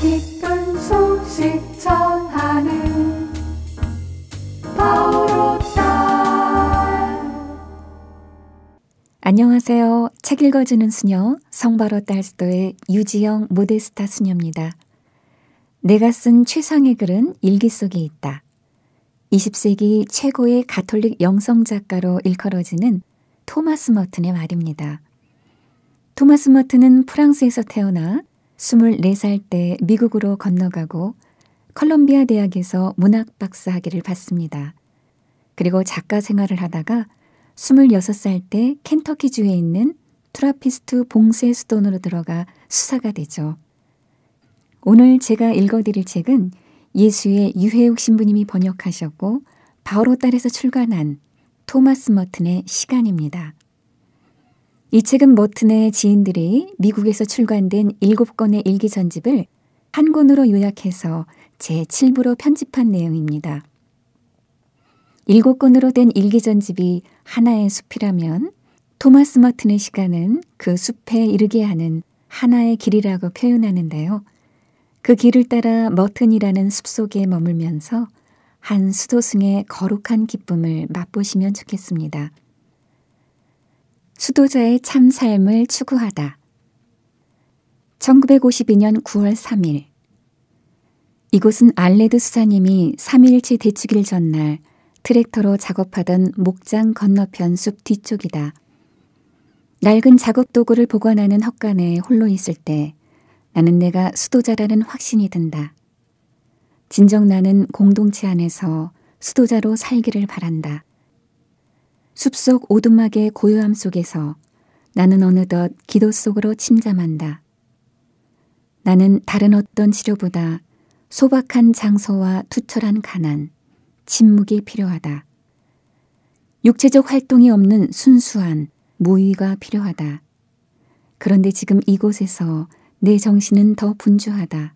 기쁜 소식 전하는 바오로딸 안녕하세요. 책 읽어주는 수녀 성바로 딸스도의 유지영 모데스타 수녀입니다. 내가 쓴 최상의 글은 일기 속에 있다. 20세기 최고의 가톨릭 영성 작가로 일컬어지는 토마스 머튼의 말입니다. 토마스 머튼은 프랑스에서 태어나 24살 때 미국으로 건너가고 컬럼비아 대학에서 문학 박사 학위를 받습니다. 그리고 작가 생활을 하다가 26살 때 켄터키주에 있는 트라피스트 봉쇄 수돈으로 들어가 수사가 되죠. 오늘 제가 읽어드릴 책은 예수의 유해욱 신부님이 번역하셨고 바오로 딸에서 출간한 토마스 머튼의 시간입니다. 이 책은 머튼의 지인들이 미국에서 출간된 7권의 일기 전집을 한 권으로 요약해서 제7부로 편집한 내용입니다. 7권으로 된 일기 전집이 하나의 숲이라면 토마스 머튼의 시간은 그 숲에 이르게 하는 하나의 길이라고 표현하는데요. 그 길을 따라 머튼이라는 숲속에 머물면서 한 수도승의 거룩한 기쁨을 맛보시면 좋겠습니다. 수도자의 참 삶을 추구하다. 1952년 9월 3일 이곳은 알레드 수사님이 3일치 대축일 전날 트랙터로 작업하던 목장 건너편 숲 뒤쪽이다. 낡은 작업 도구를 보관하는 헛간에 홀로 있을 때 나는 내가 수도자라는 확신이 든다. 진정 나는 공동체 안에서 수도자로 살기를 바란다. 숲속 오두막의 고요함 속에서 나는 어느덧 기도 속으로 침잠한다. 나는 다른 어떤 치료보다 소박한 장소와 투철한 가난, 침묵이 필요하다. 육체적 활동이 없는 순수한 무위가 필요하다. 그런데 지금 이곳에서 내 정신은 더 분주하다.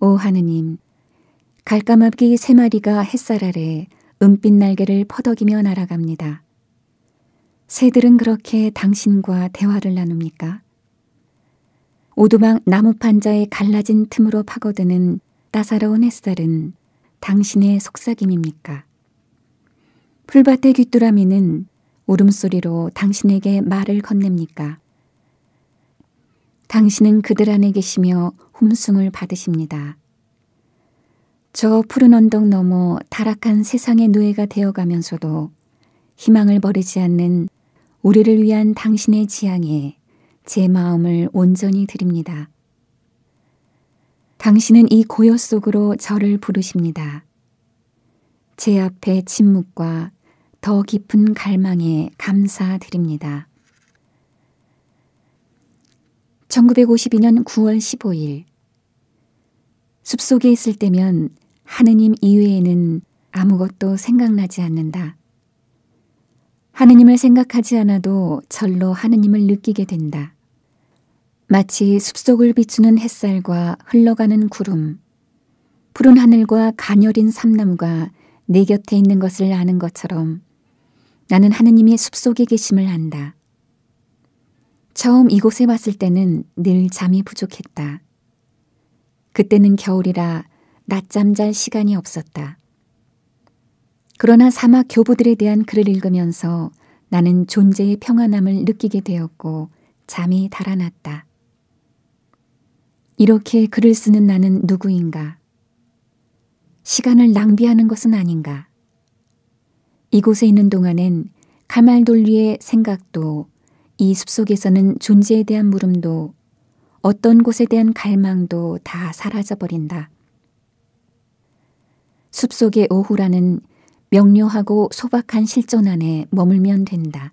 오 하느님, 갈까마귀 세 마리가 햇살 아래 은빛 날개를 퍼덕이며 날아갑니다. 새들은 그렇게 당신과 대화를 나눕니까? 오두막 나무판자의 갈라진 틈으로 파고드는 따사로운 햇살은 당신의 속삭임입니까? 풀밭의 귀뚜라미는 울음소리로 당신에게 말을 건넵니까? 당신은 그들 안에 계시며 홈숭을 받으십니다. 저 푸른 언덕 너머 타락한 세상의 노예가 되어가면서도 희망을 버리지 않는 우리를 위한 당신의 지향에 제 마음을 온전히 드립니다. 당신은 이 고요 속으로 저를 부르십니다. 제 앞에 침묵과 더 깊은 갈망에 감사드립니다. 1952년 9월 15일 숲속에 있을 때면 하느님 이외에는 아무것도 생각나지 않는다. 하느님을 생각하지 않아도 절로 하느님을 느끼게 된다. 마치 숲속을 비추는 햇살과 흘러가는 구름, 푸른 하늘과 가녀린 삼남과 내 네 곁에 있는 것을 아는 것처럼 나는 하느님이 숲속에 계심을 안다. 처음 이곳에 왔을 때는 늘 잠이 부족했다. 그때는 겨울이라 낮잠 잘 시간이 없었다. 그러나 사막 교부들에 대한 글을 읽으면서 나는 존재의 평안함을 느끼게 되었고 잠이 달아났다. 이렇게 글을 쓰는 나는 누구인가? 시간을 낭비하는 것은 아닌가? 이곳에 있는 동안엔 가말돌리의 생각도 이 숲속에서는 존재에 대한 물음도 어떤 곳에 대한 갈망도 다 사라져버린다. 숲속의 오후라는 명료하고 소박한 실존 안에 머물면 된다.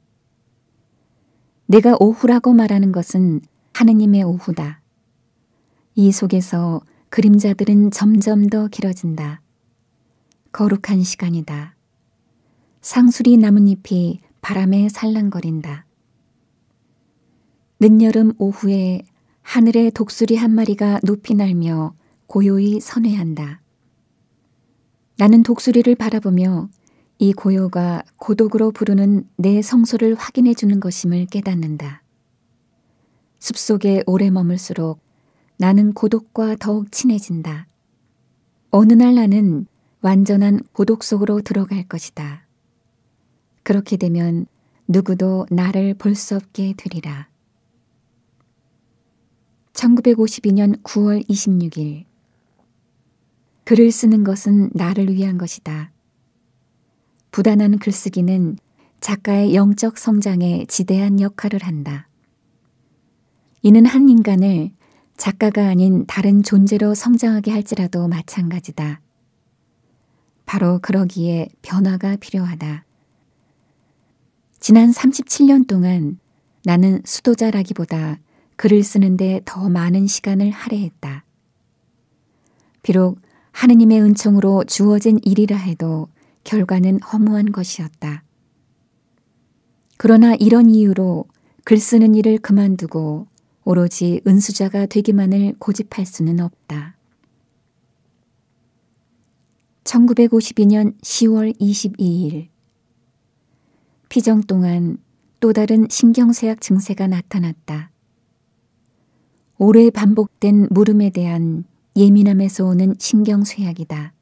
내가 오후라고 말하는 것은 하느님의 오후다. 이 속에서 그림자들은 점점 더 길어진다. 거룩한 시간이다. 상수리 나뭇잎이 바람에 살랑거린다. 늦여름 오후에 하늘에 독수리 한 마리가 높이 날며 고요히 선회한다. 나는 독수리를 바라보며 이 고요가 고독으로 부르는 내 성소를 확인해 주는 것임을 깨닫는다. 숲속에 오래 머물수록 나는 고독과 더욱 친해진다. 어느 날 나는 완전한 고독 속으로 들어갈 것이다. 그렇게 되면 누구도 나를 볼 수 없게 되리라. 1952년 9월 26일 글을 쓰는 것은 나를 위한 것이다. 부단한 글쓰기는 작가의 영적 성장에 지대한 역할을 한다. 이는 한 인간을 작가가 아닌 다른 존재로 성장하게 할지라도 마찬가지다. 바로 그러기에 변화가 필요하다. 지난 37년 동안 나는 수도자라기보다 글을 쓰는데 더 많은 시간을 할애했다. 비록 하느님의 은총으로 주어진 일이라 해도 결과는 허무한 것이었다. 그러나 이런 이유로 글 쓰는 일을 그만두고 오로지 은수자가 되기만을 고집할 수는 없다. 1952년 10월 22일 피정 동안 또 다른 신경쇠약 증세가 나타났다. 오래 반복된 물음에 대한 예민함에서 오는 신경 쇠약이다.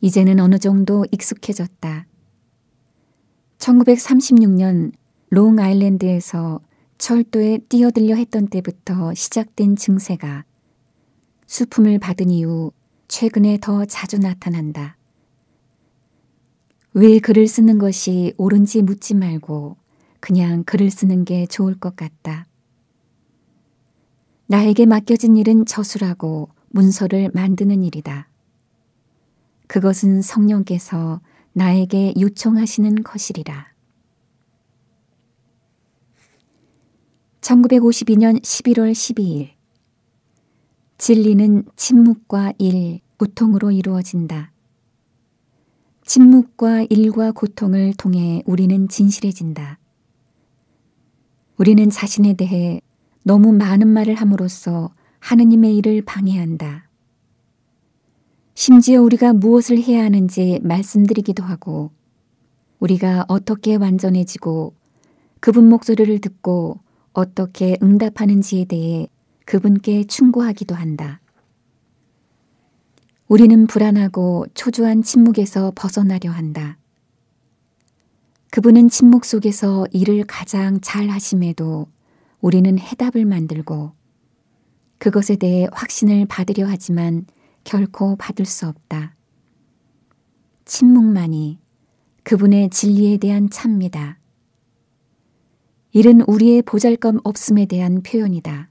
이제는 어느 정도 익숙해졌다. 1936년 롱아일랜드에서 철도에 뛰어들려 했던 때부터 시작된 증세가 수품을 받은 이후 최근에 더 자주 나타난다. 왜 글을 쓰는 것이 옳은지 묻지 말고 그냥 글을 쓰는 게 좋을 것 같다. 나에게 맡겨진 일은 저술하고 문서를 만드는 일이다. 그것은 성령께서 나에게 요청하시는 것이리라. 1952년 11월 12일 진리는 침묵과 일, 고통으로 이루어진다. 침묵과 일과 고통을 통해 우리는 진실해진다. 우리는 자신에 대해 너무 많은 말을 함으로써 하느님의 일을 방해한다. 심지어 우리가 무엇을 해야 하는지 말씀드리기도 하고 우리가 어떻게 완전해지고 그분 목소리를 듣고 어떻게 응답하는지에 대해 그분께 충고하기도 한다. 우리는 불안하고 초조한 침묵에서 벗어나려 한다. 그분은 침묵 속에서 일을 가장 잘 하심에도 우리는 해답을 만들고 그것에 대해 확신을 받으려 하지만 결코 받을 수 없다. 침묵만이 그분의 진리에 대한 참미다. 일은 우리의 보잘것 없음에 대한 표현이다.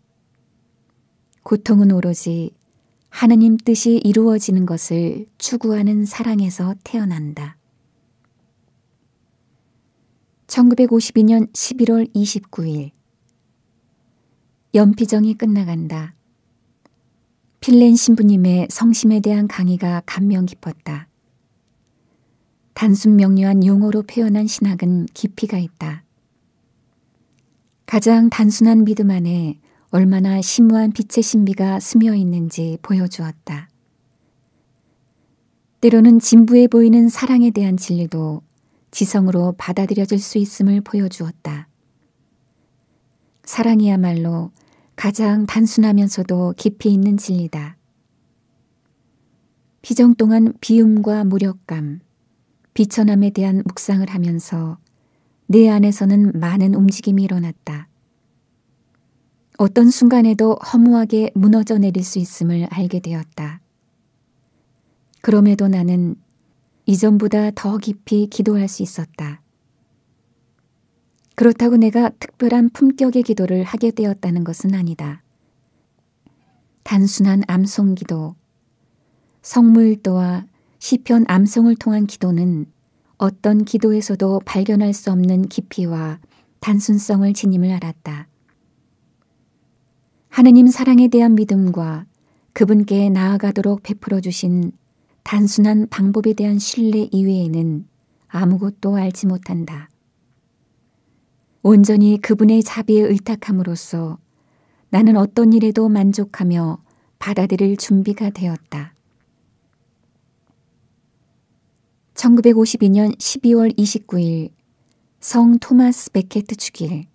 고통은 오로지 하느님 뜻이 이루어지는 것을 추구하는 사랑에서 태어난다. 1952년 11월 29일 연피정이 끝나간다. 필렌 신부님의 성심에 대한 강의가 감명 깊었다. 단순 명료한 용어로 표현한 신학은 깊이가 있다. 가장 단순한 믿음 안에 얼마나 심오한 빛의 신비가 스며 있는지 보여주었다. 때로는 진부해 보이는 사랑에 대한 진리도 지성으로 받아들여질 수 있음을 보여주었다. 사랑이야말로 가장 단순하면서도 깊이 있는 진리다. 비정동한 비움과 무력감, 비천함에 대한 묵상을 하면서 내 안에서는 많은 움직임이 일어났다. 어떤 순간에도 허무하게 무너져 내릴 수 있음을 알게 되었다. 그럼에도 나는 이전보다 더 깊이 기도할 수 있었다. 그렇다고 내가 특별한 품격의 기도를 하게 되었다는 것은 아니다. 단순한 암송 기도, 성물도와 시편 암송을 통한 기도는 어떤 기도에서도 발견할 수 없는 깊이와 단순성을 지님을 알았다. 하느님 사랑에 대한 믿음과 그분께 나아가도록 베풀어 주신 단순한 방법에 대한 신뢰 이외에는 아무것도 알지 못한다. 온전히 그분의 자비에 의탁함으로써 나는 어떤 일에도 만족하며 받아들일 준비가 되었다. 1952년 12월 29일 성 토마스 베케트 축일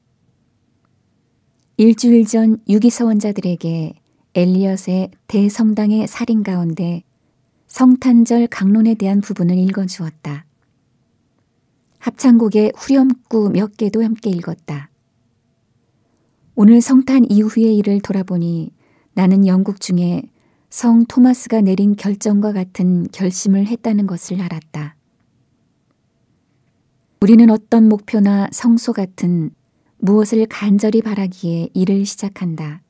일주일 전 유기서원자들에게 엘리엇의 대성당의 살인 가운데 성탄절 강론에 대한 부분을 읽어주었다. 합창곡의 후렴구 몇 개도 함께 읽었다. 오늘 성탄 이후의 일을 돌아보니 나는 영국 중에 성 토마스가 내린 결정과 같은 결심을 했다는 것을 알았다. 우리는 어떤 목표나 성소 같은 무엇을 간절히 바라기에 일을 시작한다.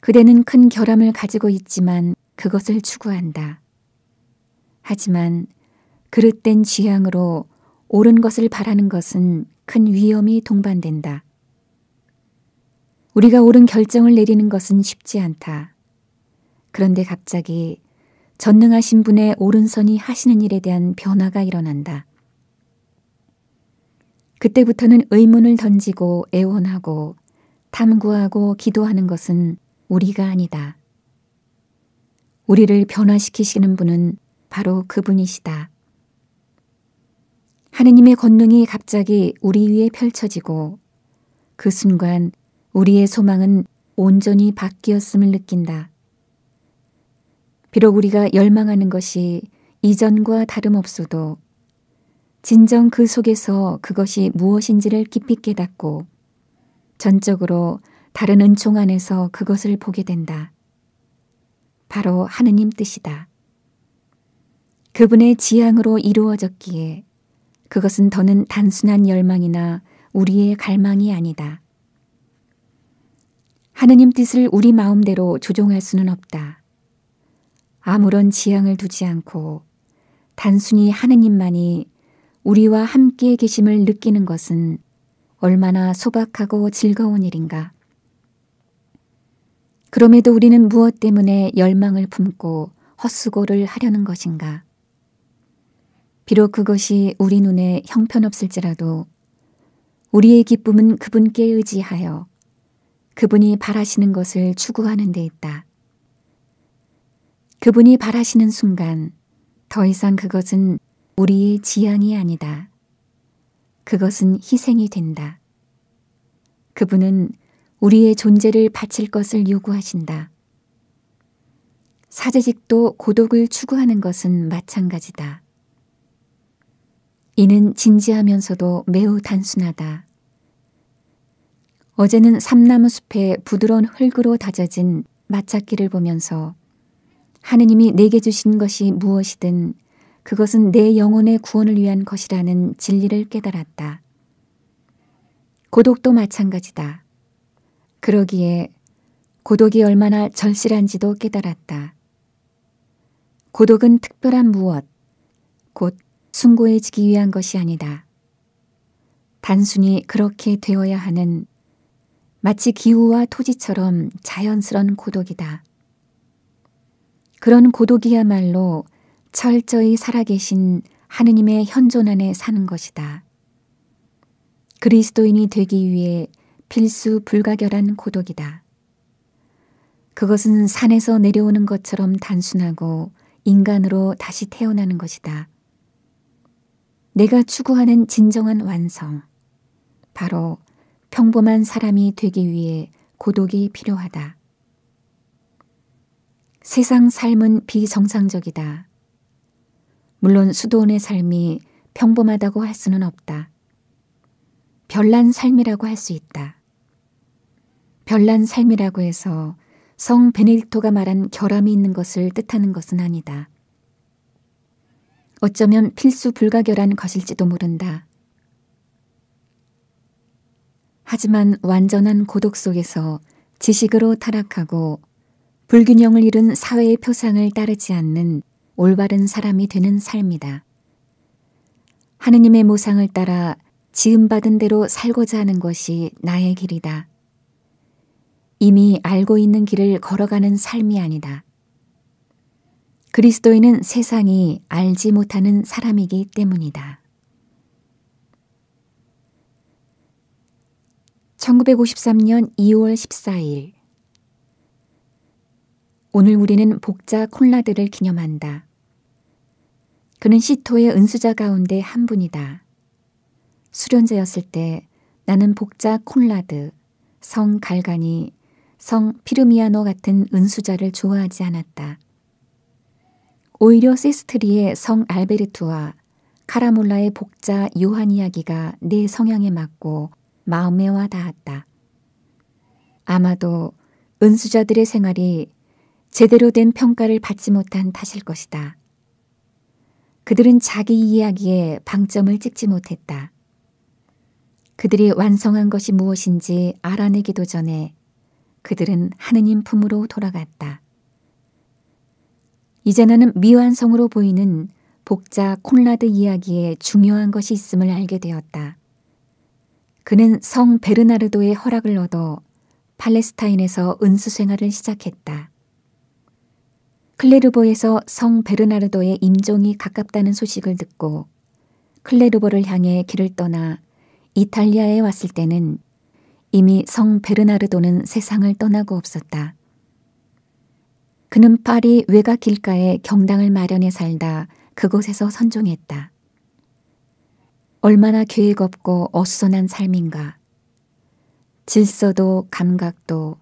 그대는 큰 결함을 가지고 있지만 그것을 추구한다. 하지만 그릇된 지향으로 옳은 것을 바라는 것은 큰 위험이 동반된다. 우리가 옳은 결정을 내리는 것은 쉽지 않다. 그런데 갑자기 전능하신 분의 오른손이 하시는 일에 대한 변화가 일어난다. 그때부터는 의문을 던지고 애원하고 탐구하고 기도하는 것은 우리가 아니다. 우리를 변화시키시는 분은 바로 그분이시다. 하느님의 권능이 갑자기 우리 위에 펼쳐지고 그 순간 우리의 소망은 온전히 바뀌었음을 느낀다. 비록 우리가 열망하는 것이 이전과 다름없어도 진정 그 속에서 그것이 무엇인지를 깊이 깨닫고 전적으로 다른 은총 안에서 그것을 보게 된다. 바로 하느님 뜻이다. 그분의 지향으로 이루어졌기에 그것은 더는 단순한 열망이나 우리의 갈망이 아니다. 하느님 뜻을 우리 마음대로 조종할 수는 없다. 아무런 지향을 두지 않고 단순히 하느님만이 우리와 함께 계심을 느끼는 것은 얼마나 소박하고 즐거운 일인가. 그럼에도 우리는 무엇 때문에 열망을 품고 헛수고를 하려는 것인가? 비록 그것이 우리 눈에 형편없을지라도 우리의 기쁨은 그분께 의지하여 그분이 바라시는 것을 추구하는 데 있다. 그분이 바라시는 순간 더 이상 그것은 우리의 지향이 아니다. 그것은 희생이 된다. 그분은 우리의 존재를 바칠 것을 요구하신다. 사제직도 고독을 추구하는 것은 마찬가지다. 이는 진지하면서도 매우 단순하다. 어제는 삼나무 숲에 부드러운 흙으로 다져진 마찻길을 보면서 하느님이 내게 주신 것이 무엇이든 그것은 내 영혼의 구원을 위한 것이라는 진리를 깨달았다. 고독도 마찬가지다. 그러기에 고독이 얼마나 절실한지도 깨달았다. 고독은 특별한 무엇, 곧 숭고해지기 위한 것이 아니다. 단순히 그렇게 되어야 하는 마치 기후와 토지처럼 자연스러운 고독이다. 그런 고독이야말로 철저히 살아계신 하느님의 현존 안에 사는 것이다. 그리스도인이 되기 위해 필수 불가결한 고독이다. 그것은 산에서 내려오는 것처럼 단순하고 인간으로 다시 태어나는 것이다. 내가 추구하는 진정한 완성, 바로 평범한 사람이 되기 위해 고독이 필요하다. 세상 삶은 비정상적이다. 물론 수도원의 삶이 평범하다고 할 수는 없다. 별난 삶이라고 할 수 있다. 별난 삶이라고 해서 성 베네딕토가 말한 결함이 있는 것을 뜻하는 것은 아니다. 어쩌면 필수 불가결한 것일지도 모른다. 하지만 완전한 고독 속에서 지식으로 타락하고 불균형을 잃은 사회의 표상을 따르지 않는 올바른 사람이 되는 삶이다. 하느님의 모상을 따라 지음받은 대로 살고자 하는 것이 나의 길이다. 이미 알고 있는 길을 걸어가는 삶이 아니다. 그리스도인은 세상이 알지 못하는 사람이기 때문이다. 1953년 2월 14일 오늘 우리는 복자 콜라드를 기념한다. 그는 시토의 은수자 가운데 한 분이다. 수련자였을 때 나는 복자 콜라드, 성 갈간이, 성 피르미아노 같은 은수자를 좋아하지 않았다. 오히려 세스트리의 성알베르트와 카라몰라의 복자 요한 이야기가 내 성향에 맞고 마음에 와 닿았다. 아마도 은수자들의 생활이 제대로 된 평가를 받지 못한 탓일 것이다. 그들은 자기 이야기에 방점을 찍지 못했다. 그들이 완성한 것이 무엇인지 알아내기도 전에 그들은 하느님 품으로 돌아갔다. 이제는 나 미완성으로 보이는 복자 콘라드 이야기에 중요한 것이 있음을 알게 되었다. 그는 성 베르나르도의 허락을 얻어 팔레스타인에서 은수 생활을 시작했다. 클레르보에서 성 베르나르도의 임종이 가깝다는 소식을 듣고 클레르보를 향해 길을 떠나 이탈리아에 왔을 때는 이미 성 베르나르도는 세상을 떠나고 없었다. 그는 파리 외곽 길가에 경당을 마련해 살다 그곳에서 선종했다. 얼마나 계획없고 어수선한 삶인가. 질서도 감각도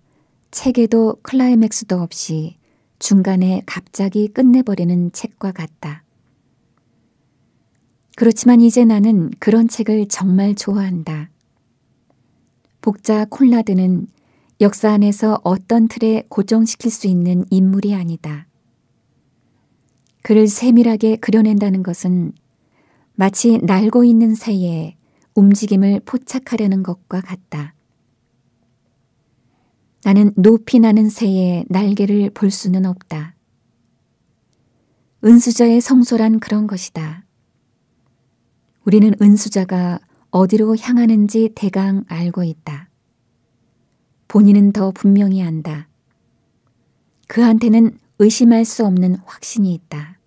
체계도 클라이맥스도 없이 중간에 갑자기 끝내버리는 책과 같다. 그렇지만 이제 나는 그런 책을 정말 좋아한다. 복자 콜라드는 역사 안에서 어떤 틀에 고정시킬 수 있는 인물이 아니다. 그를 세밀하게 그려낸다는 것은 마치 날고 있는 새의 움직임을 포착하려는 것과 같다. 나는 높이 나는 새의 날개를 볼 수는 없다. 은수자의 성소란 그런 것이다. 우리는 은수자가 어디로 향하는지 대강 알고 있다. 본인은 더 분명히 안다. 그한테는 의심할 수 없는 확신이 있다.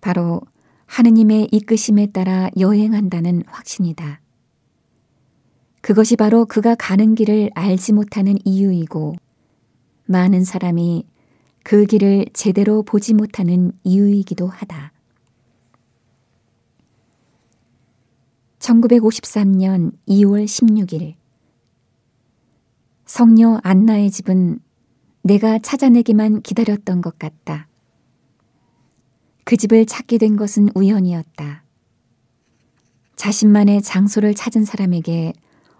바로 하느님의 이끄심에 따라 여행한다는 확신이다. 그것이 바로 그가 가는 길을 알지 못하는 이유이고 많은 사람이 그 길을 제대로 보지 못하는 이유이기도 하다. 1953년 2월 16일 성녀 안나의 집은 내가 찾아내기만 기다렸던 것 같다. 그 집을 찾게 된 것은 우연이었다. 자신만의 장소를 찾은 사람에게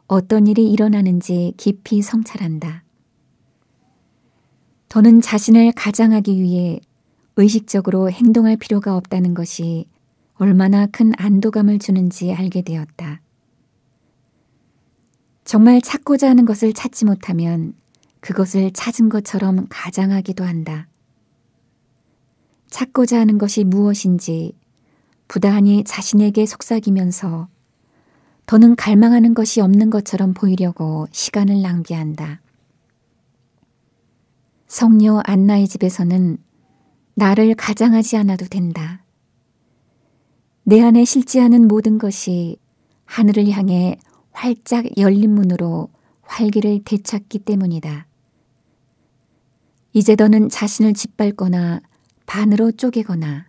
어떤 일이 일어나는지 깊이 성찰한다. 더는 자신을 가장하기 위해 의식적으로 행동할 필요가 없다는 것이 얼마나 큰 안도감을 주는지 알게 되었다. 정말 찾고자 하는 것을 찾지 못하면 그것을 찾은 것처럼 가장하기도 한다. 찾고자 하는 것이 무엇인지 부단히 자신에게 속삭이면서 더는 갈망하는 것이 없는 것처럼 보이려고 시간을 낭비한다. 성녀 안나의 집에서는 나를 가장하지 않아도 된다. 내 안에 실지 않은 모든 것이 하늘을 향해 활짝 열린 문으로 활기를 되찾기 때문이다. 이제 더는 자신을 짓밟거나 반으로 쪼개거나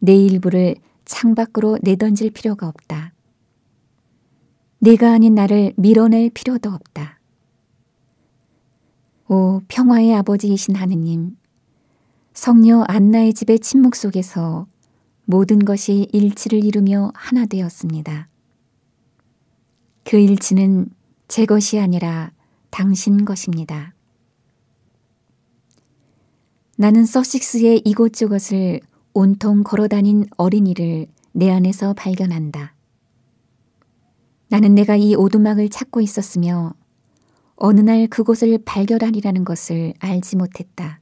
내 일부를 창밖으로 내던질 필요가 없다. 내가 아닌 나를 밀어낼 필요도 없다. 오 평화의 아버지이신 하느님, 성녀 안나의 집의 침묵 속에서 모든 것이 일치를 이루며 하나 되었습니다. 그일치는제 것이 아니라 당신 것입니다. 나는 서식스의 이곳저곳을 온통 걸어다닌 어린이를 내 안에서 발견한다. 나는 내가 이 오두막을 찾고 있었으며 어느 날 그곳을 발견하리라는 것을 알지 못했다.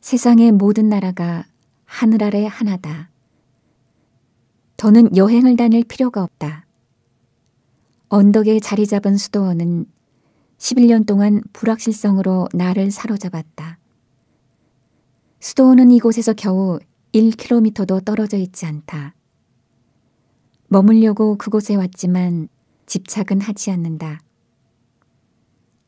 세상의 모든 나라가 하늘 아래 하나다. 더는 여행을 다닐 필요가 없다. 언덕에 자리 잡은 수도원은 11년 동안 불확실성으로 나를 사로잡았다. 수도원은 이곳에서 겨우 1km도 떨어져 있지 않다. 머물려고 그곳에 왔지만 집착은 하지 않는다.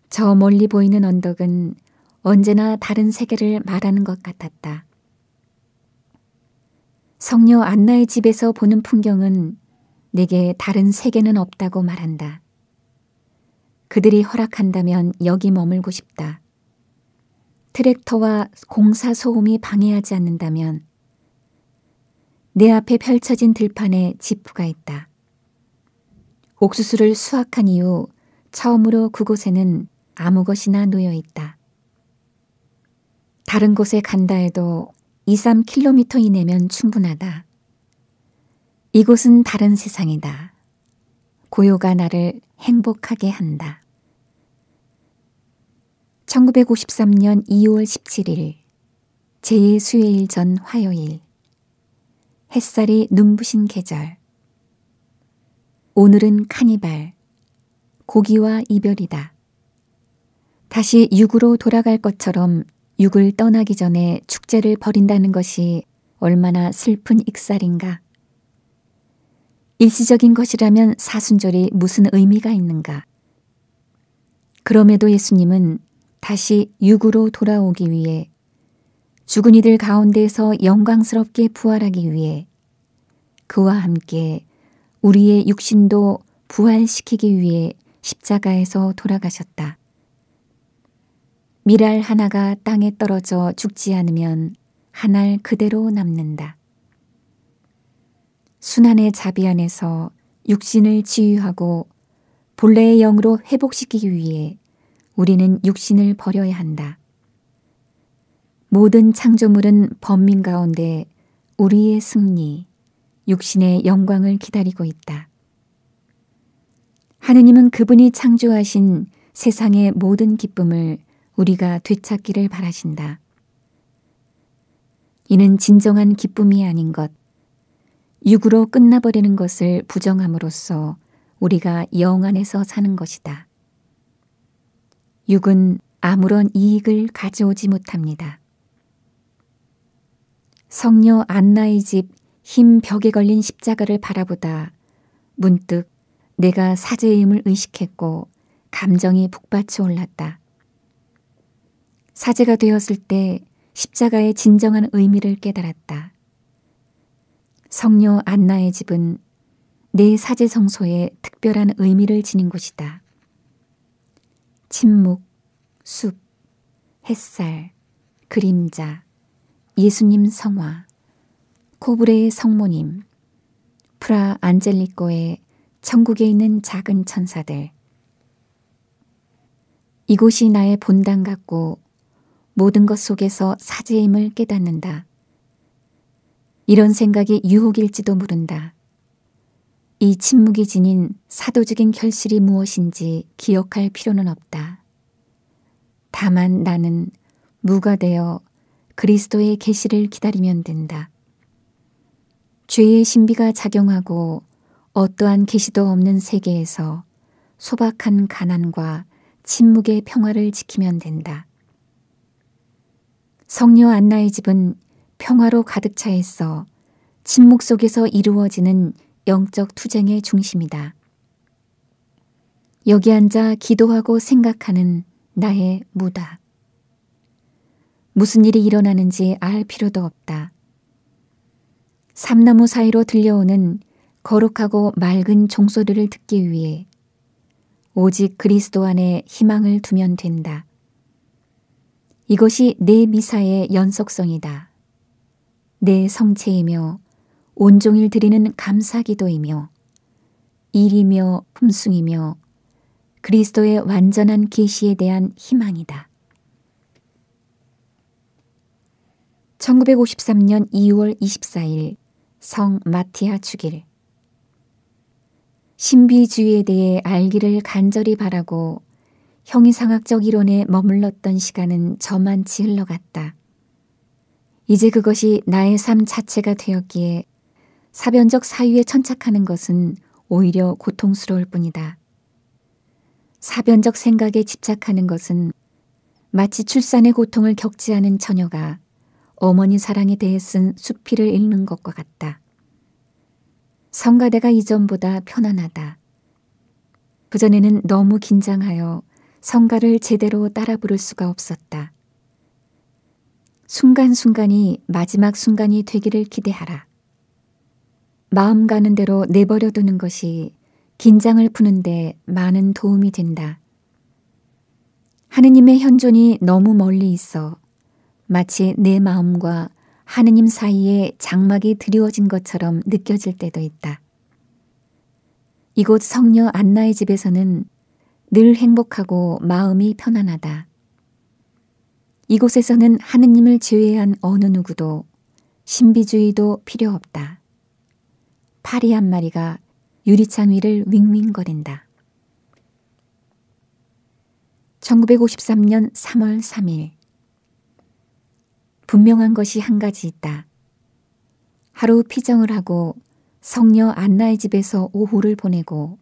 저 멀리 보이는 언덕은 언제나 다른 세계를 말하는 것 같았다. 성녀 안나의 집에서 보는 풍경은 내게 다른 세계는 없다고 말한다. 그들이 허락한다면 여기 머물고 싶다. 트랙터와 공사 소음이 방해하지 않는다면 내 앞에 펼쳐진 들판에 지프가 있다. 옥수수를 수확한 이후 처음으로 그곳에는 아무것이나 놓여 있다. 다른 곳에 간다 해도 2, 3km 이내면 충분하다. 이곳은 다른 세상이다. 고요가 나를 행복하게 한다. 1953년 2월 17일 제2 수요일 전 화요일 햇살이 눈부신 계절 오늘은 카니발 고기와 이별이다. 다시 육으로 돌아갈 것처럼 육을 떠나기 전에 축제를 벌인다는 것이 얼마나 슬픈 익살인가. 일시적인 것이라면 사순절이 무슨 의미가 있는가? 그럼에도 예수님은 다시 육으로 돌아오기 위해 죽은 이들 가운데서 영광스럽게 부활하기 위해 그와 함께 우리의 육신도 부활시키기 위해 십자가에서 돌아가셨다. 미랄 하나가 땅에 떨어져 죽지 않으면 한 알 그대로 남는다. 순환의 자비 안에서 육신을 치유하고 본래의 영으로 회복시키기 위해 우리는 육신을 버려야 한다. 모든 창조물은 범민 가운데 우리의 승리, 육신의 영광을 기다리고 있다. 하느님은 그분이 창조하신 세상의 모든 기쁨을 우리가 되찾기를 바라신다. 이는 진정한 기쁨이 아닌 것, 육으로 끝나버리는 것을 부정함으로써 우리가 영 안에서 사는 것이다. 육은 아무런 이익을 가져오지 못합니다. 성녀 안나의 집흰 벽에 걸린 십자가를 바라보다 문득 내가 사제임을 의식했고 감정이 북받쳐 올랐다. 사제가 되었을 때 십자가의 진정한 의미를 깨달았다. 성녀 안나의 집은 내 사제성소에 특별한 의미를 지닌 곳이다. 침묵, 숲, 햇살, 그림자, 예수님 성화, 코브레의 성모님, 프라 안젤리코의 천국에 있는 작은 천사들. 이곳이 나의 본당 같고 모든 것 속에서 사제임을 깨닫는다. 이런 생각이 유혹일지도 모른다. 이 침묵이 지닌 사도적인 결실이 무엇인지 기억할 필요는 없다. 다만 나는 무가 되어 그리스도의 계시를 기다리면 된다. 죄의 신비가 작용하고 어떠한 계시도 없는 세계에서 소박한 가난과 침묵의 평화를 지키면 된다. 성녀 안나의 집은 평화로 가득 차 있어 침묵 속에서 이루어지는 영적 투쟁의 중심이다. 여기 앉아 기도하고 생각하는 나의 무다. 무슨 일이 일어나는지 알 필요도 없다. 삼나무 사이로 들려오는 거룩하고 맑은 종소리를 듣기 위해 오직 그리스도 안에 희망을 두면 된다. 이것이 내 미사의 연속성이다. 내 성체이며 온종일 드리는 감사기도이며 일이며 품숭이며 그리스도의 완전한 계시에 대한 희망이다. 1953년 2월 24일 성 마티아 축일 신비주의에 대해 알기를 간절히 바라고 형이상학적 이론에 머물렀던 시간은 저만치 흘러갔다. 이제 그것이 나의 삶 자체가 되었기에 사변적 사유에 천착하는 것은 오히려 고통스러울 뿐이다. 사변적 생각에 집착하는 것은 마치 출산의 고통을 겪지 않은 처녀가 어머니 사랑에 대해 쓴 수필을 읽는 것과 같다. 성가대가 이전보다 편안하다. 그전에는 너무 긴장하여 성가를 제대로 따라 부를 수가 없었다. 순간순간이 마지막 순간이 되기를 기대하라. 마음 가는 대로 내버려 두는 것이 긴장을 푸는데 많은 도움이 된다. 하느님의 현존이 너무 멀리 있어 마치 내 마음과 하느님 사이에 장막이 드리워진 것처럼 느껴질 때도 있다. 이곳 성녀 안나의 집에서는 늘 행복하고 마음이 편안하다. 이곳에서는 하느님을 제외한 어느 누구도 신비주의도 필요 없다. 파리 한 마리가 유리창 위를 윙윙거린다. 1953년 3월 3일 분명한 것이 한 가지 있다. 하루 피정을 하고 성녀 안나의 집에서 오후를 보내고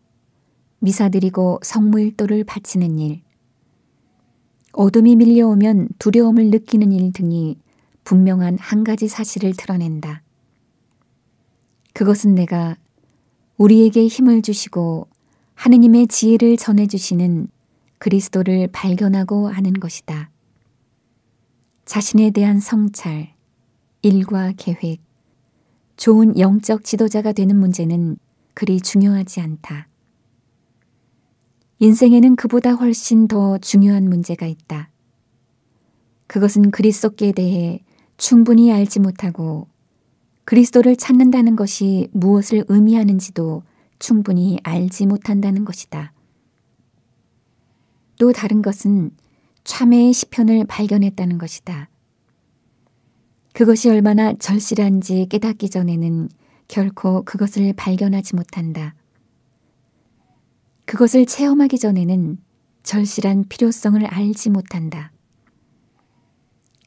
미사드리고 성무일도를 바치는 일. 어둠이 밀려오면 두려움을 느끼는 일 등이 분명한 한 가지 사실을 드러낸다. 그것은 내가 우리에게 힘을 주시고 하느님의 지혜를 전해주시는 그리스도를 발견하고 하는 것이다. 자신에 대한 성찰, 일과 계획, 좋은 영적 지도자가 되는 문제는 그리 중요하지 않다. 인생에는 그보다 훨씬 더 중요한 문제가 있다. 그것은 그리스도께 대해 충분히 알지 못하고 그리스도를 찾는다는 것이 무엇을 의미하는지도 충분히 알지 못한다는 것이다. 또 다른 것은 참회의 시편을 발견했다는 것이다. 그것이 얼마나 절실한지 깨닫기 전에는 결코 그것을 발견하지 못한다. 그것을 체험하기 전에는 절실한 필요성을 알지 못한다.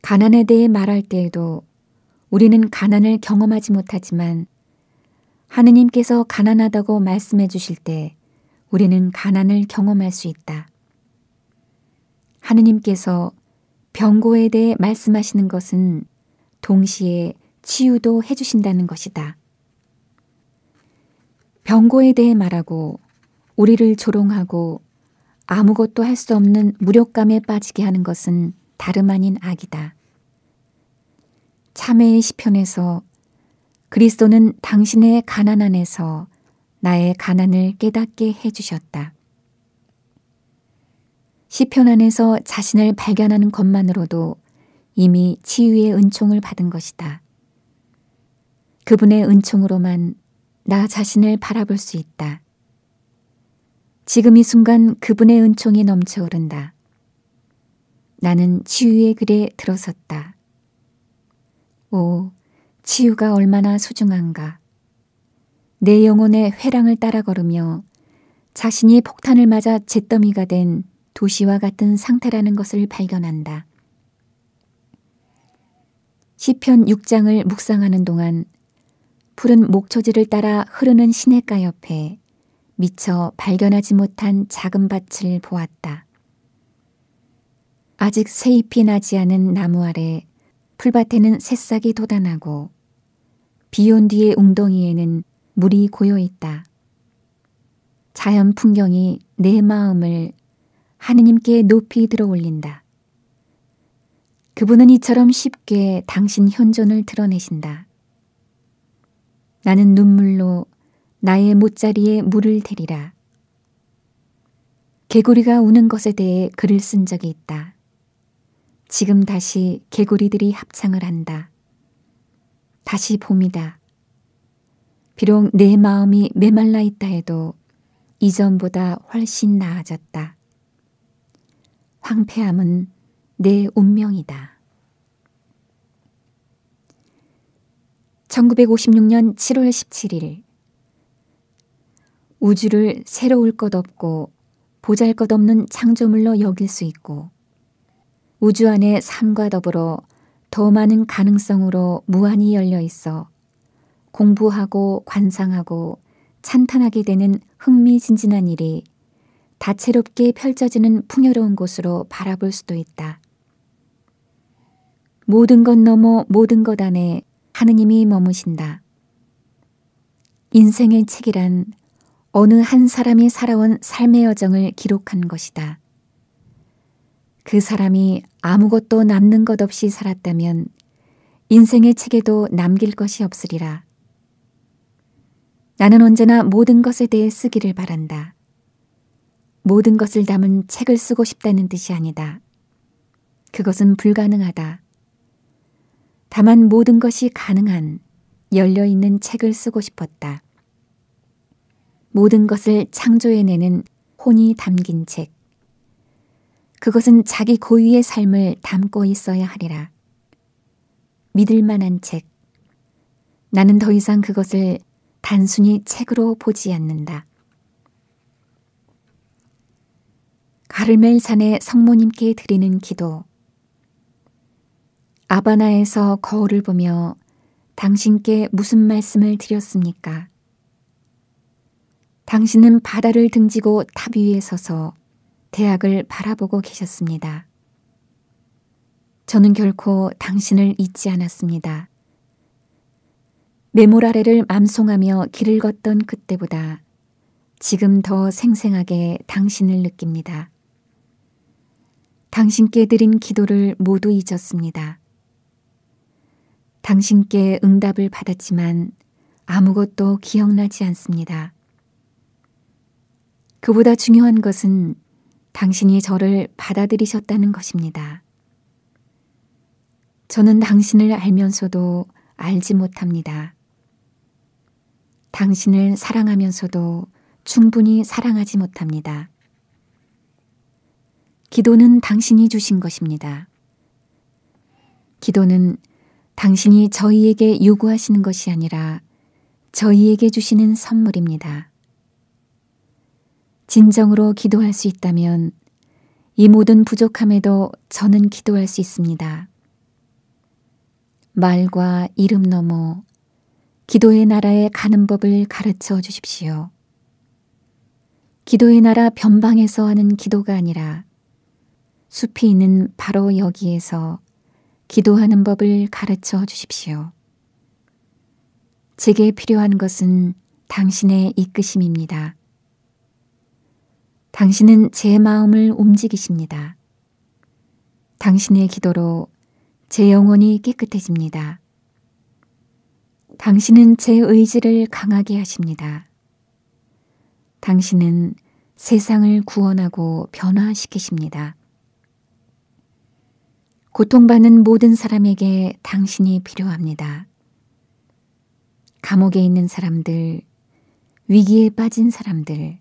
가난에 대해 말할 때에도 우리는 가난을 경험하지 못하지만 하느님께서 가난하다고 말씀해 주실 때 우리는 가난을 경험할 수 있다. 하느님께서 병고에 대해 말씀하시는 것은 동시에 치유도 해주신다는 것이다. 병고에 대해 말하고 우리를 조롱하고 아무것도 할 수 없는 무력감에 빠지게 하는 것은 다름 아닌 악이다. 참회의 시편에서 그리스도는 당신의 가난 안에서 나의 가난을 깨닫게 해주셨다. 시편 안에서 자신을 발견하는 것만으로도 이미 치유의 은총을 받은 것이다. 그분의 은총으로만 나 자신을 바라볼 수 있다. 지금 이 순간 그분의 은총이 넘쳐흐른다. 나는 치유의 길에 들어섰다. 오, 치유가 얼마나 소중한가. 내 영혼의 회랑을 따라 걸으며 자신이 폭탄을 맞아 잿더미가 된 도시와 같은 상태라는 것을 발견한다. 시편 6장을 묵상하는 동안 푸른 목초지를 따라 흐르는 시냇가 옆에 미처 발견하지 못한 작은 밭을 보았다. 아직 새잎이 나지 않은 나무 아래 풀밭에는 새싹이 돋아나고 비온 뒤의 웅덩이에는 물이 고여 있다. 자연 풍경이 내 마음을 하느님께 높이 들어 올린다. 그분은 이처럼 쉽게 당신 현존을 드러내신다. 나는 눈물로 나의 못자리에 물을 대리라. 개구리가 우는 것에 대해 글을 쓴 적이 있다. 지금 다시 개구리들이 합창을 한다. 다시 봄이다. 비록 내 마음이 메말라 있다 해도 이전보다 훨씬 나아졌다. 황폐함은 내 운명이다. 1956년 7월 17일 우주를 새로울 것 없고 보잘 것 없는 창조물로 여길 수 있고 우주 안의 삶과 더불어 더 많은 가능성으로 무한히 열려 있어 공부하고 관상하고 찬탄하게 되는 흥미진진한 일이 다채롭게 펼쳐지는 풍요로운 곳으로 바라볼 수도 있다. 모든 것 넘어 모든 것 안에 하느님이 머무신다. 인생의 책이란 어느 한 사람이 살아온 삶의 여정을 기록한 것이다. 그 사람이 아무것도 남는 것 없이 살았다면 인생의 책에도 남길 것이 없으리라. 나는 언제나 모든 것에 대해 쓰기를 바란다. 모든 것을 담은 책을 쓰고 싶다는 뜻이 아니다. 그것은 불가능하다. 다만 모든 것이 가능한 열려있는 책을 쓰고 싶었다. 모든 것을 창조해내는 혼이 담긴 책. 그것은 자기 고유의 삶을 담고 있어야 하리라. 믿을 만한 책. 나는 더 이상 그것을 단순히 책으로 보지 않는다. 가르멜산의 성모님께 드리는 기도. 아바나에서 거울을 보며 당신께 무슨 말씀을 드렸습니까? 당신은 바다를 등지고 탑 위에 서서 대학을 바라보고 계셨습니다. 저는 결코 당신을 잊지 않았습니다. 메몰 아래를 맘송하며 길을 걷던 그때보다 지금 더 생생하게 당신을 느낍니다. 당신께 드린 기도를 모두 잊었습니다. 당신께 응답을 받았지만 아무것도 기억나지 않습니다. 그보다 중요한 것은 당신이 저를 받아들이셨다는 것입니다. 저는 당신을 알면서도 알지 못합니다. 당신을 사랑하면서도 충분히 사랑하지 못합니다. 기도는 당신이 주신 것입니다. 기도는 당신이 저희에게 요구하시는 것이 아니라 저희에게 주시는 선물입니다. 진정으로 기도할 수 있다면 이 모든 부족함에도 저는 기도할 수 있습니다. 말과 이름 넘어 기도의 나라에 가는 법을 가르쳐 주십시오. 기도의 나라 변방에서 하는 기도가 아니라 숲이 있는 바로 여기에서 기도하는 법을 가르쳐 주십시오. 제게 필요한 것은 당신의 이끄심입니다. 당신은 제 마음을 움직이십니다. 당신의 기도로 제 영혼이 깨끗해집니다. 당신은 제 의지를 강하게 하십니다. 당신은 세상을 구원하고 변화시키십니다. 고통받는 모든 사람에게 당신이 필요합니다. 감옥에 있는 사람들, 위기에 빠진 사람들,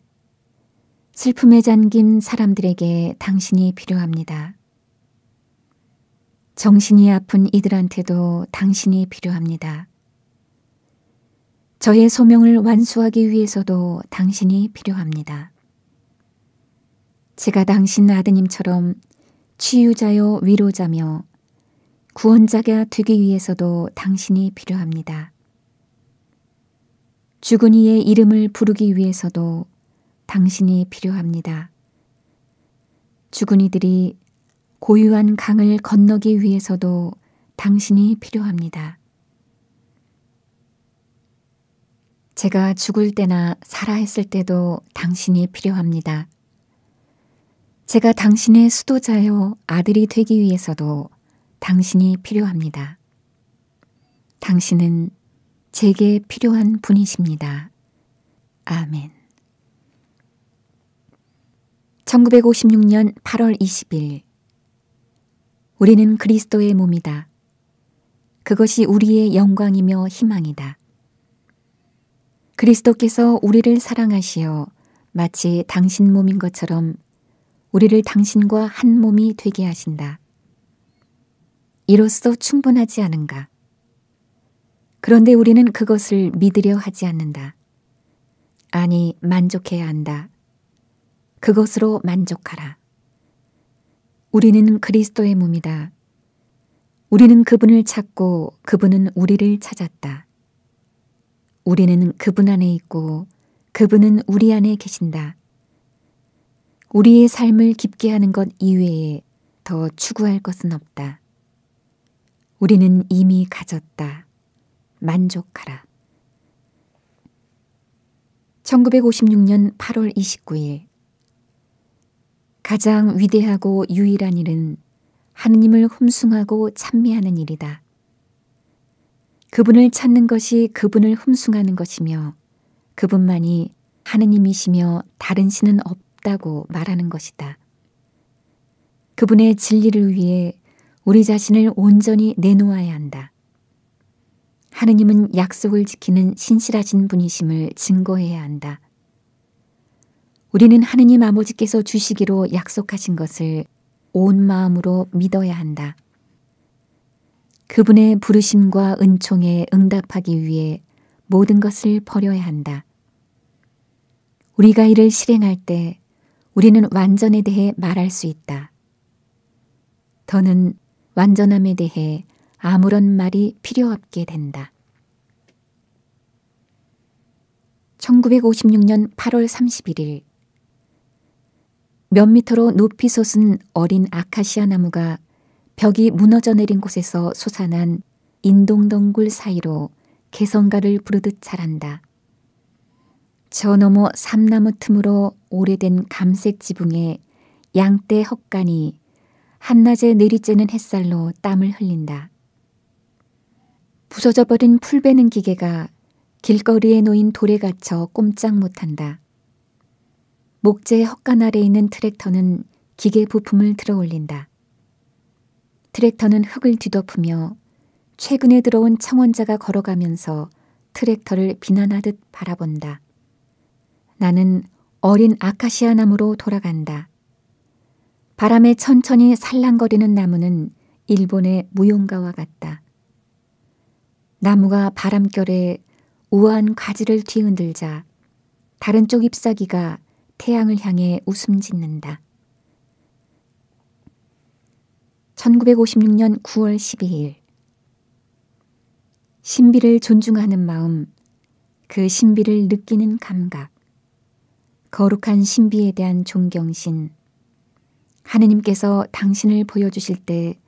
슬픔에 잠긴 사람들에게 당신이 필요합니다. 정신이 아픈 이들한테도 당신이 필요합니다. 저의 소명을 완수하기 위해서도 당신이 필요합니다. 제가 당신 아드님처럼 치유자요 위로자며 구원자가 되기 위해서도 당신이 필요합니다. 죽은 이의 이름을 부르기 위해서도 당신이 필요합니다. 죽은 이들이 고유한 강을 건너기 위해서도 당신이 필요합니다. 제가 죽을 때나 살아있을 때도 당신이 필요합니다. 제가 당신의 수도자요 아들이 되기 위해서도 당신이 필요합니다. 당신은 제게 필요한 분이십니다. 아멘. 1956년 8월 20일 우리는 그리스도의 몸이다. 그것이 우리의 영광이며 희망이다. 그리스도께서 우리를 사랑하시어 마치 당신 몸인 것처럼 우리를 당신과 한 몸이 되게 하신다. 이로써 충분하지 않은가? 그런데 우리는 그것을 믿으려 하지 않는다. 아니, 만족해야 한다. 그것으로 만족하라. 우리는 그리스도의 몸이다. 우리는 그분을 찾고 그분은 우리를 찾았다. 우리는 그분 안에 있고 그분은 우리 안에 계신다. 우리의 삶을 깊게 하는 것 이외에 더 추구할 것은 없다. 우리는 이미 가졌다. 만족하라. 1956년 8월 29일 가장 위대하고 유일한 일은 하느님을 흠숭하고 찬미하는 일이다. 그분을 찾는 것이 그분을 흠숭하는 것이며 그분만이 하느님이시며 다른 신은 없다고 말하는 것이다. 그분의 진리를 위해 우리 자신을 온전히 내놓아야 한다. 하느님은 약속을 지키는 신실하신 분이심을 증거해야 한다. 우리는 하느님 아버지께서 주시기로 약속하신 것을 온 마음으로 믿어야 한다. 그분의 부르심과 은총에 응답하기 위해 모든 것을 버려야 한다. 우리가 이를 실행할 때 우리는 완전에 대해 말할 수 있다. 더는 완전함에 대해 아무런 말이 필요 없게 된다. 1956년 8월 31일 몇 미터로 높이 솟은 어린 아카시아 나무가 벽이 무너져 내린 곳에서 솟아난 인동덩굴 사이로 개성가를 부르듯 자란다. 저 너머 삼나무 틈으로 오래된 감색 지붕에 양떼 헛간이 한낮에 내리쬐는 햇살로 땀을 흘린다. 부서져 버린 풀 베는 기계가 길거리에 놓인 돌에 갇혀 꼼짝 못한다. 목재 헛간 아래 있는 트랙터는 기계 부품을 들어 올린다. 트랙터는 흙을 뒤덮으며 최근에 들어온 청원자가 걸어가면서 트랙터를 비난하듯 바라본다. 나는 어린 아카시아 나무로 돌아간다. 바람에 천천히 살랑거리는 나무는 일본의 무용가와 같다. 나무가 바람결에 우아한 가지를 뒤흔들자 다른 쪽 잎사귀가 태양을 향해 웃음 짓는다. 1956년 9월 12일 신비를 존중하는 마음, 그 신비를 느끼는 감각, 거룩한 신비에 대한 존경심, 하느님께서 당신을 보여주실 때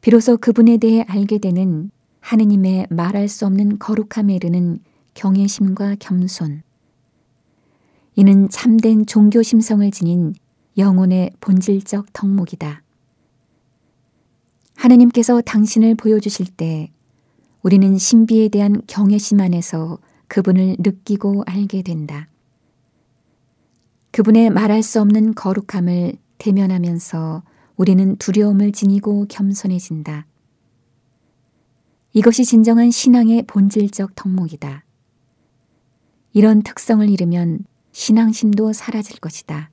비로소 그분에 대해 알게 되는 하느님의 말할 수 없는 거룩함에 이르는 경외심과 겸손, 이는 참된 종교 심성을 지닌 영혼의 본질적 덕목이다. 하느님께서 당신을 보여주실 때 우리는 신비에 대한 경외심 안에서 그분을 느끼고 알게 된다. 그분의 말할 수 없는 거룩함을 대면하면서 우리는 두려움을 지니고 겸손해진다. 이것이 진정한 신앙의 본질적 덕목이다. 이런 특성을 잃으면 신앙심도 사라질 것이다.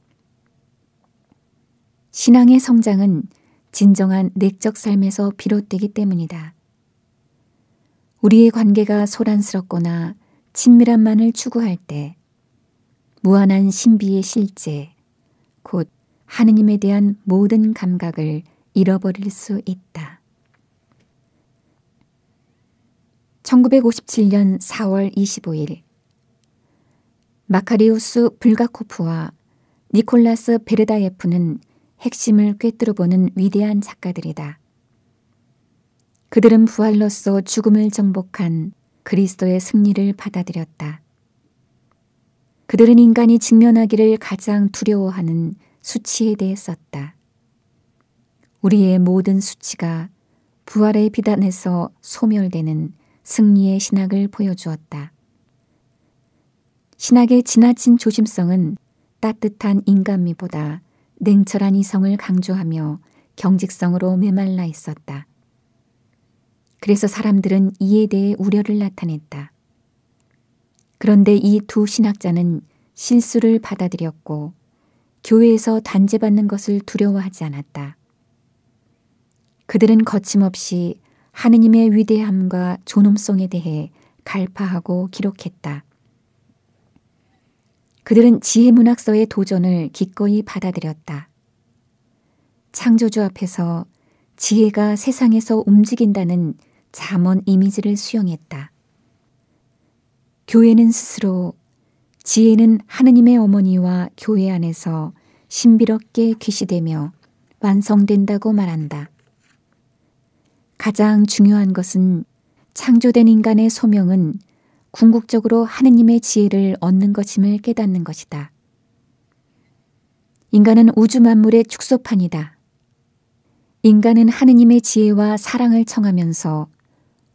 신앙의 성장은 진정한 내적 삶에서 비롯되기 때문이다. 우리의 관계가 소란스럽거나 친밀함만을 추구할 때 무한한 신비의 실제, 곧 하느님에 대한 모든 감각을 잃어버릴 수 있다. 1957년 4월 25일 마카리우스 불가코프와 니콜라스 베르다예프는 핵심을 꿰뚫어보는 위대한 작가들이다. 그들은 부활로서 죽음을 정복한 그리스도의 승리를 받아들였다. 그들은 인간이 직면하기를 가장 두려워하는 수치에 대해 썼다. 우리의 모든 수치가 부활의 비단에서 소멸되는 승리의 신학을 보여주었다. 신학의 지나친 조심성은 따뜻한 인간미보다 냉철한 이성을 강조하며 경직성으로 메말라 있었다. 그래서 사람들은 이에 대해 우려를 나타냈다. 그런데 이 두 신학자는 실수를 받아들였고 교회에서 단죄받는 것을 두려워하지 않았다. 그들은 거침없이 하느님의 위대함과 존엄성에 대해 갈파하고 기록했다. 그들은 지혜 문학서의 도전을 기꺼이 받아들였다. 창조주 앞에서 지혜가 세상에서 움직인다는 잠언 이미지를 수용했다. 교회는 스스로 지혜는 하느님의 어머니와 교회 안에서 신비롭게 계시되며 완성된다고 말한다. 가장 중요한 것은 창조된 인간의 소명은 궁극적으로 하느님의 지혜를 얻는 것임을 깨닫는 것이다. 인간은 우주 만물의 축소판이다. 인간은 하느님의 지혜와 사랑을 청하면서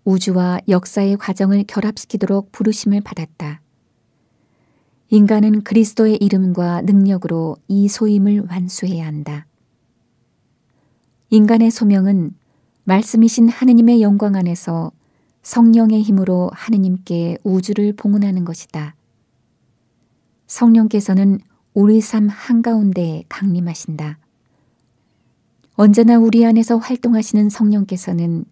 우주와 역사의 과정을 결합시키도록 부르심을 받았다. 인간은 그리스도의 이름과 능력으로 이 소임을 완수해야 한다. 인간의 소명은 말씀이신 하느님의 영광 안에서 성령의 힘으로 하느님께 우주를 봉헌하는 것이다. 성령께서는 우리 삶한가운데 강림하신다. 언제나 우리 안에서 활동하시는 성령께서는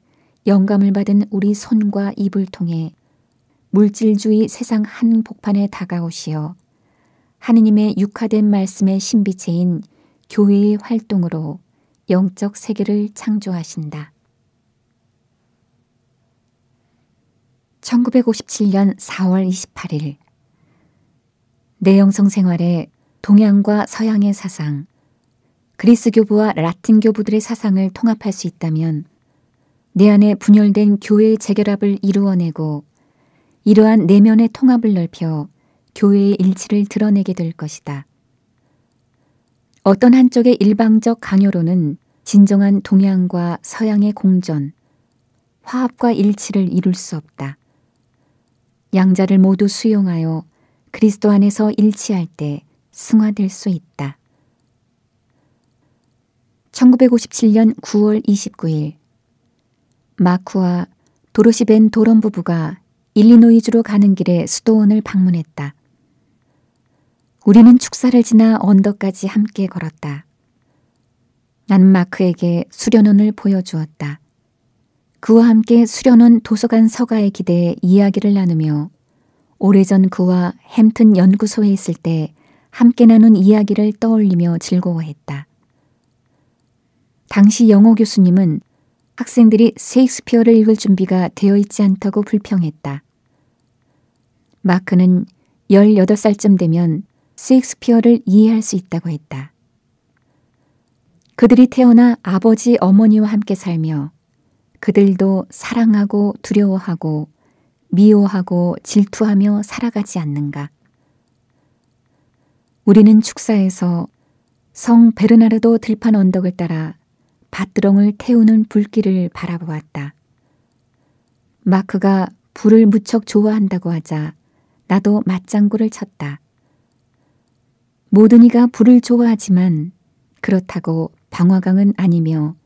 영감을 받은 우리 손과 입을 통해 물질주의 세상 한 복판에 다가오시어 하느님의 육화된 말씀의 신비체인 교회의 활동으로 영적 세계를 창조하신다. 1957년 4월 28일 내영성 생활에 동양과 서양의 사상, 그리스 교부와 라틴 교부들의 사상을 통합할 수 있다면 내 안에 분열된 교회의 재결합을 이루어내고 이러한 내면의 통합을 넓혀 교회의 일치를 드러내게 될 것이다. 어떤 한쪽의 일방적 강요로는 진정한 동양과 서양의 공존 화합과 일치를 이룰 수 없다. 양자를 모두 수용하여 그리스도 안에서 일치할 때 승화될 수 있다. 1957년 9월 29일 마크와 도로시 벤 도런 부부가 일리노이주로 가는 길에 수도원을 방문했다. 우리는 축사를 지나 언덕까지 함께 걸었다. 난 마크에게 수련원을 보여주었다. 그와 함께 수련원 도서관 서가에 기대해 이야기를 나누며 오래전 그와 햄튼 연구소에 있을 때 함께 나눈 이야기를 떠올리며 즐거워했다. 당시 영어 교수님은 학생들이 세익스피어를 읽을 준비가 되어 있지 않다고 불평했다. 마크는 18살쯤 되면 세익스피어를 이해할 수 있다고 했다. 그들이 태어나 아버지, 어머니와 함께 살며 그들도 사랑하고 두려워하고 미워하고 질투하며 살아가지 않는가. 우리는 축사에서 성 베르나르도 들판 언덕을 따라 밭드렁을 태우는 불길을 바라보았다. 마크가 불을 무척 좋아한다고 하자 나도 맞장구를 쳤다. 모든 이가 불을 좋아하지만 그렇다고 방화강은 아니며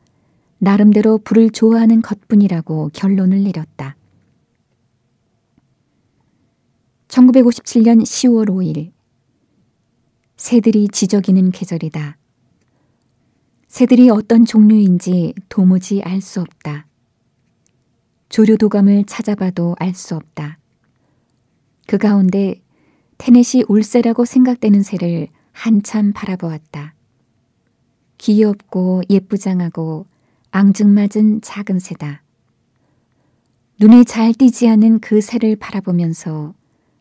나름대로 불을 좋아하는 것뿐이라고 결론을 내렸다. 1957년 10월 5일 새들이 지저귀는 계절이다. 새들이 어떤 종류인지 도무지 알 수 없다. 조류 도감을 찾아봐도 알 수 없다. 그 가운데 테넷이 올새라고 생각되는 새를 한참 바라보았다. 귀엽고 예쁘장하고 앙증맞은 작은 새다. 눈에 잘 띄지 않은 그 새를 바라보면서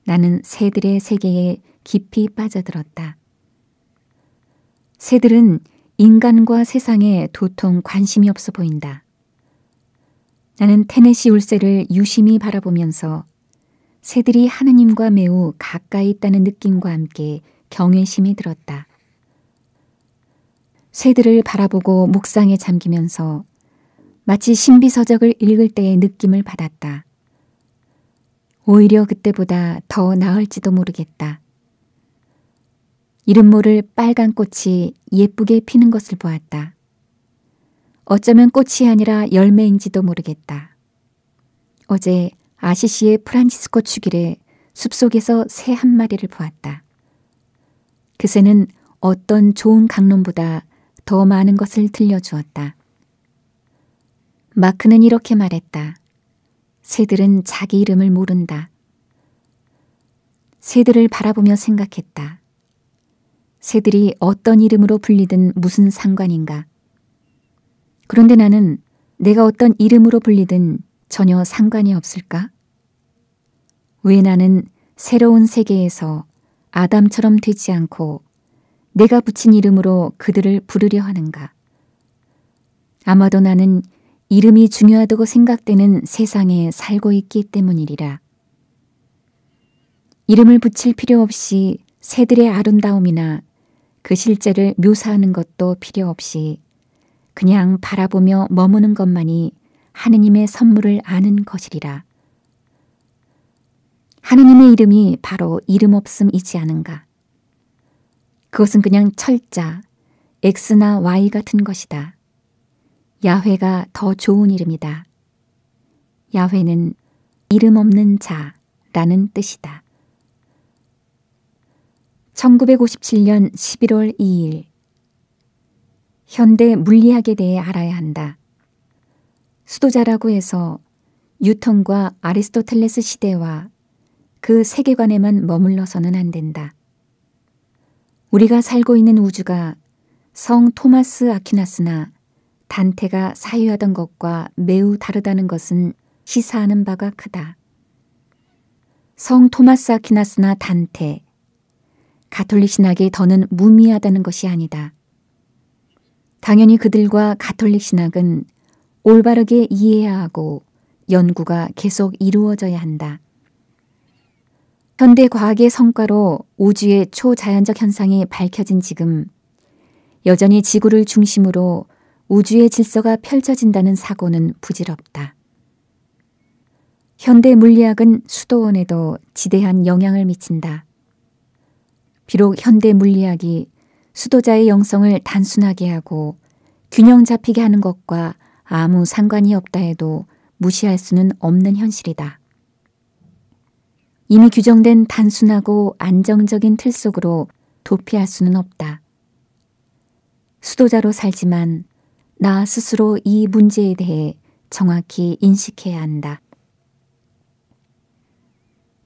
나는 새들의 세계에 깊이 빠져들었다. 새들은 인간과 세상에 도통 관심이 없어 보인다. 나는 테네시 울새를 유심히 바라보면서 새들이 하느님과 매우 가까이 있다는 느낌과 함께 경외심이 들었다. 새들을 바라보고 목상에 잠기면서 마치 신비서적을 읽을 때의 느낌을 받았다. 오히려 그때보다 더 나을지도 모르겠다. 이름 모를 빨간 꽃이 예쁘게 피는 것을 보았다. 어쩌면 꽃이 아니라 열매인지도 모르겠다. 어제 아시시의 프란치스코 축일에 숲속에서 새 한 마리를 보았다. 그새는 어떤 좋은 강론보다 더 많은 것을 들려주었다. 마크는 이렇게 말했다. 새들은 자기 이름을 모른다. 새들을 바라보며 생각했다. 새들이 어떤 이름으로 불리든 무슨 상관인가. 그런데 나는 내가 어떤 이름으로 불리든 전혀 상관이 없을까? 왜 나는 새로운 세계에서 아담처럼 되지 않고 내가 붙인 이름으로 그들을 부르려 하는가? 아마도 나는 이름이 중요하다고 생각되는 세상에 살고 있기 때문이리라. 이름을 붙일 필요 없이 새들의 아름다움이나 그 실제를 묘사하는 것도 필요 없이 그냥 바라보며 머무는 것만이 하느님의 선물을 아는 것이리라. 하느님의 이름이 바로 이름 없음이지 않은가. 그것은 그냥 철자, X나 Y 같은 것이다. 야훼가 더 좋은 이름이다. 야훼는 이름 없는 자라는 뜻이다. 1957년 11월 2일 현대 물리학에 대해 알아야 한다. 수도자라고 해서 뉴턴과 아리스토텔레스 시대와 그 세계관에만 머물러서는 안 된다. 우리가 살고 있는 우주가 성 토마스 아퀴나스나 단테가 사유하던 것과 매우 다르다는 것은 시사하는 바가 크다. 성 토마스 아퀴나스나 단테, 가톨릭 신학에 더는 무미하다는 것이 아니다. 당연히 그들과 가톨릭 신학은 올바르게 이해해야 하고 연구가 계속 이루어져야 한다. 현대 과학의 성과로 우주의 초자연적 현상이 밝혀진 지금 여전히 지구를 중심으로 우주의 질서가 펼쳐진다는 사고는 부질없다. 현대 물리학은 수도원에도 지대한 영향을 미친다. 비록 현대 물리학이 수도자의 영성을 단순하게 하고 균형 잡히게 하는 것과 아무 상관이 없다 해도 무시할 수는 없는 현실이다. 이미 규정된 단순하고 안정적인 틀 속으로 도피할 수는 없다. 수도자로 살지만 나 스스로 이 문제에 대해 정확히 인식해야 한다.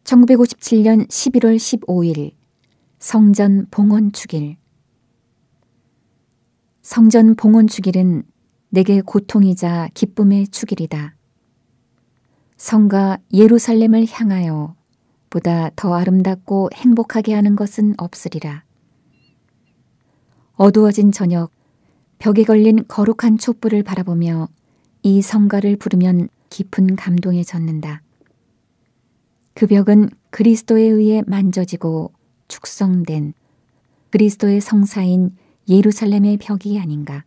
1957년 11월 15일 성전 봉헌축일 성전 봉헌축일은 내게 고통이자 기쁨의 축일이다. 성과 예루살렘을 향하여 보다 더 아름답고 행복하게 하는 것은 없으리라. 어두워진 저녁, 벽에 걸린 거룩한 촛불을 바라보며 이 성가를 부르면 깊은 감동에 젖는다. 그 벽은 그리스도에 의해 만져지고 축성된 그리스도의 성사인 예루살렘의 벽이 아닌가.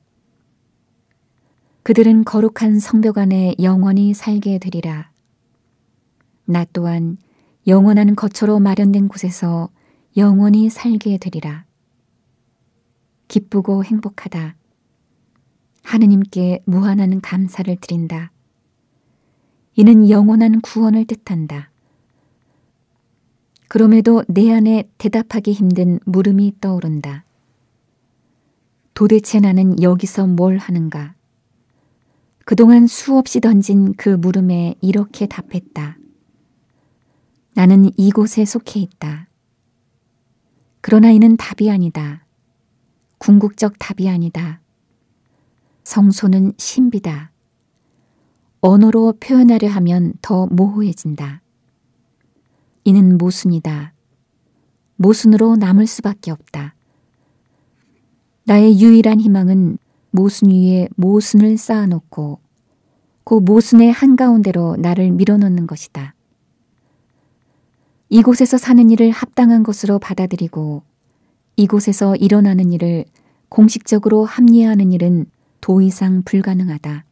그들은 거룩한 성벽 안에 영원히 살게 되리라. 나 또한 영원한 거처로 마련된 곳에서 영원히 살게 되리라. 기쁘고 행복하다. 하느님께 무한한 감사를 드린다. 이는 영원한 구원을 뜻한다. 그럼에도 내 안에 대답하기 힘든 물음이 떠오른다. 도대체 나는 여기서 뭘 하는가? 그동안 수없이 던진 그 물음에 이렇게 답했다. 나는 이곳에 속해 있다. 그러나 이는 답이 아니다. 궁극적 답이 아니다. 성소는 신비다. 언어로 표현하려 하면 더 모호해진다. 이는 모순이다. 모순으로 남을 수밖에 없다. 나의 유일한 희망은 모순 위에 모순을 쌓아놓고 그 모순의 한가운데로 나를 밀어넣는 것이다. 이곳에서 사는 일을 합당한 것으로 받아들이고 이곳에서 일어나는 일을 공식적으로 합리화하는 일은 도의상 불가능하다.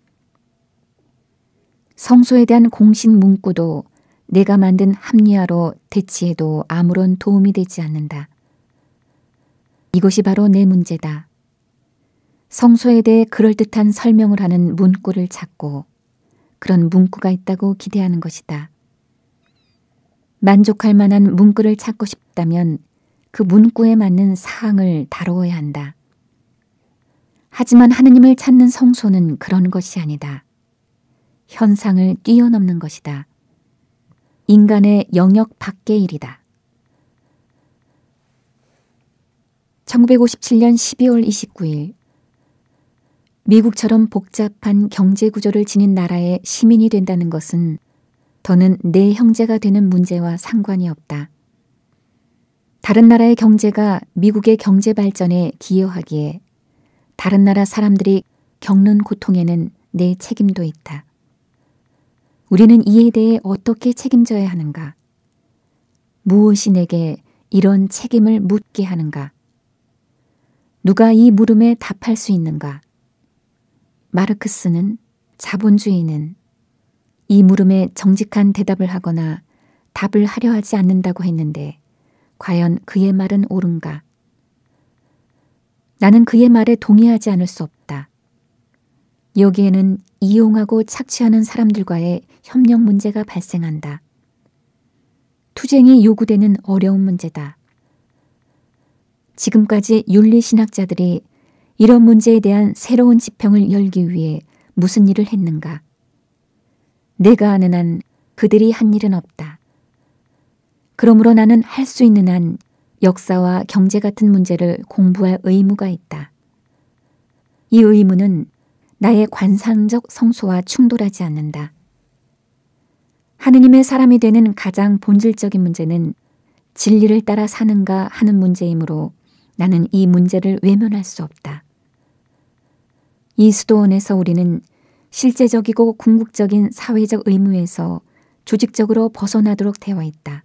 성소에 대한 공신 문구도 내가 만든 합리화로 대치해도 아무런 도움이 되지 않는다. 이것이 바로 내 문제다. 성소에 대해 그럴듯한 설명을 하는 문구를 찾고 그런 문구가 있다고 기대하는 것이다. 만족할 만한 문구를 찾고 싶다면 그 문구에 맞는 사항을 다루어야 한다. 하지만 하느님을 찾는 성소는 그런 것이 아니다. 현상을 뛰어넘는 것이다. 인간의 영역 밖의 일이다. 1957년 12월 29일 미국처럼 복잡한 경제 구조를 지닌 나라의 시민이 된다는 것은 더는 내 형제가 되는 문제와 상관이 없다. 다른 나라의 경제가 미국의 경제 발전에 기여하기에 다른 나라 사람들이 겪는 고통에는 내 책임도 있다. 우리는 이에 대해 어떻게 책임져야 하는가? 무엇이 내게 이런 책임을 묻게 하는가? 누가 이 물음에 답할 수 있는가? 마르크스는 자본주의는 이 물음에 정직한 대답을 하거나 답을 하려 하지 않는다고 했는데 과연 그의 말은 옳은가? 나는 그의 말에 동의하지 않을 수 없다. 여기에는 이용하고 착취하는 사람들과의 협력 문제가 발생한다. 투쟁이 요구되는 어려운 문제다. 지금까지 윤리신학자들이 이런 문제에 대한 새로운 지평을 열기 위해 무슨 일을 했는가? 내가 아는 한 그들이 한 일은 없다. 그러므로 나는 할 수 있는 한 역사와 경제 같은 문제를 공부할 의무가 있다. 이 의무는 나의 관상적 성소와 충돌하지 않는다. 하느님의 사람이 되는 가장 본질적인 문제는 진리를 따라 사는가 하는 문제이므로 나는 이 문제를 외면할 수 없다. 이 수도원에서 우리는 실제적이고 궁극적인 사회적 의무에서 조직적으로 벗어나도록 되어 있다.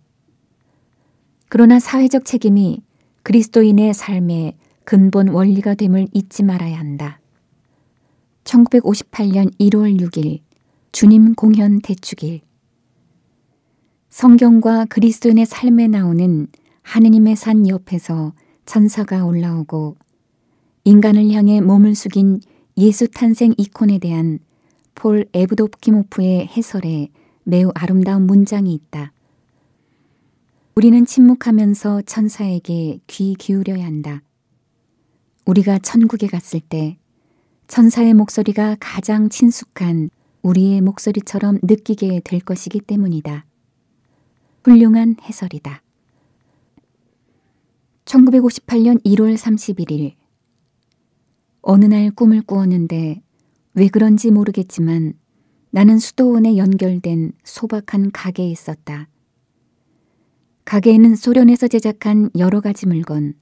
그러나 사회적 책임이 그리스도인의 삶의 근본 원리가 됨을 잊지 말아야 한다. 1958년 1월 6일 주님 공현 대축일 성경과 그리스도인의 삶에 나오는 하느님의 산 옆에서 천사가 올라오고 인간을 향해 몸을 숙인 예수 탄생 이콘에 대한 폴 에브도키모프의 프 해설에 매우 아름다운 문장이 있다. 우리는 침묵하면서 천사에게 귀 기울여야 한다. 우리가 천국에 갔을 때 천사의 목소리가 가장 친숙한 우리의 목소리처럼 느끼게 될 것이기 때문이다. 훌륭한 해설이다. 1958년 1월 31일 어느 날 꿈을 꾸었는데 왜 그런지 모르겠지만 나는 수도원에 연결된 소박한 가게에 있었다. 가게에는 소련에서 제작한 여러 가지 물건,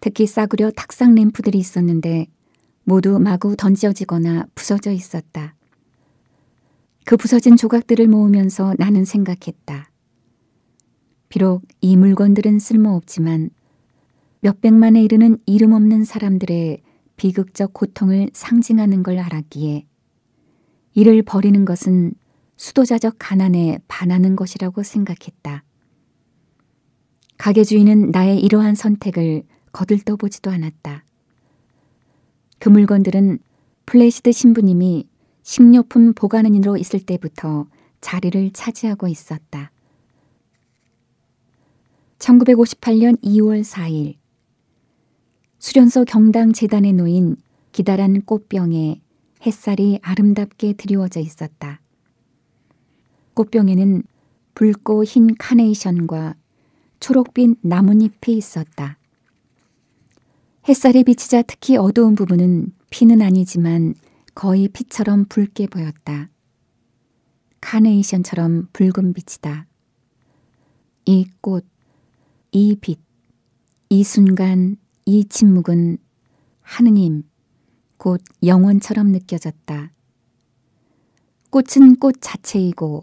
특히 싸구려 탁상 램프들이 있었는데 모두 마구 던져지거나 부서져 있었다. 그 부서진 조각들을 모으면서 나는 생각했다. 비록 이 물건들은 쓸모없지만 몇백만에 이르는 이름 없는 사람들의 비극적 고통을 상징하는 걸 알았기에 이를 버리는 것은 수도자적 가난에 반하는 것이라고 생각했다. 가게 주인은 나의 이러한 선택을 거들떠보지도 않았다. 그 물건들은 플래시드 신부님이 식료품 보관인으로 있을 때부터 자리를 차지하고 있었다. 1958년 2월 4일 수련소 경당 재단에 놓인 기다란 꽃병에 햇살이 아름답게 드리워져 있었다. 꽃병에는 붉고 흰 카네이션과 초록빛 나뭇잎이 있었다. 햇살이 비치자 특히 어두운 부분은 피는 아니지만 거의 피처럼 붉게 보였다. 카네이션처럼 붉은 빛이다. 이 꽃, 이 빛, 이 순간 이 침묵은 하느님, 곧 영원처럼 느껴졌다. 꽃은 꽃 자체이고,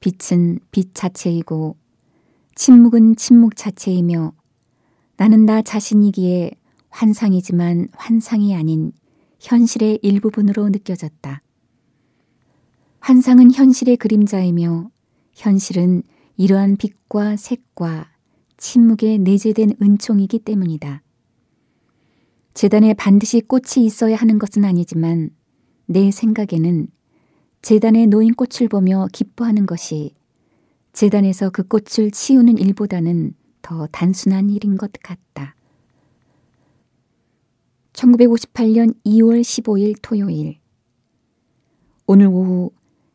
빛은 빛 자체이고, 침묵은 침묵 자체이며, 나는 나 자신이기에 환상이지만 환상이 아닌 현실의 일부분으로 느껴졌다. 환상은 현실의 그림자이며, 현실은 이러한 빛과 색과 침묵에 내재된 은총이기 때문이다. 재단에 반드시 꽃이 있어야 하는 것은 아니지만 내 생각에는 재단의노인 꽃을 보며 기뻐하는 것이 재단에서 그 꽃을 치우는 일보다는 더 단순한 일인 것 같다. 1958년 2월 15일 토요일 오늘 오후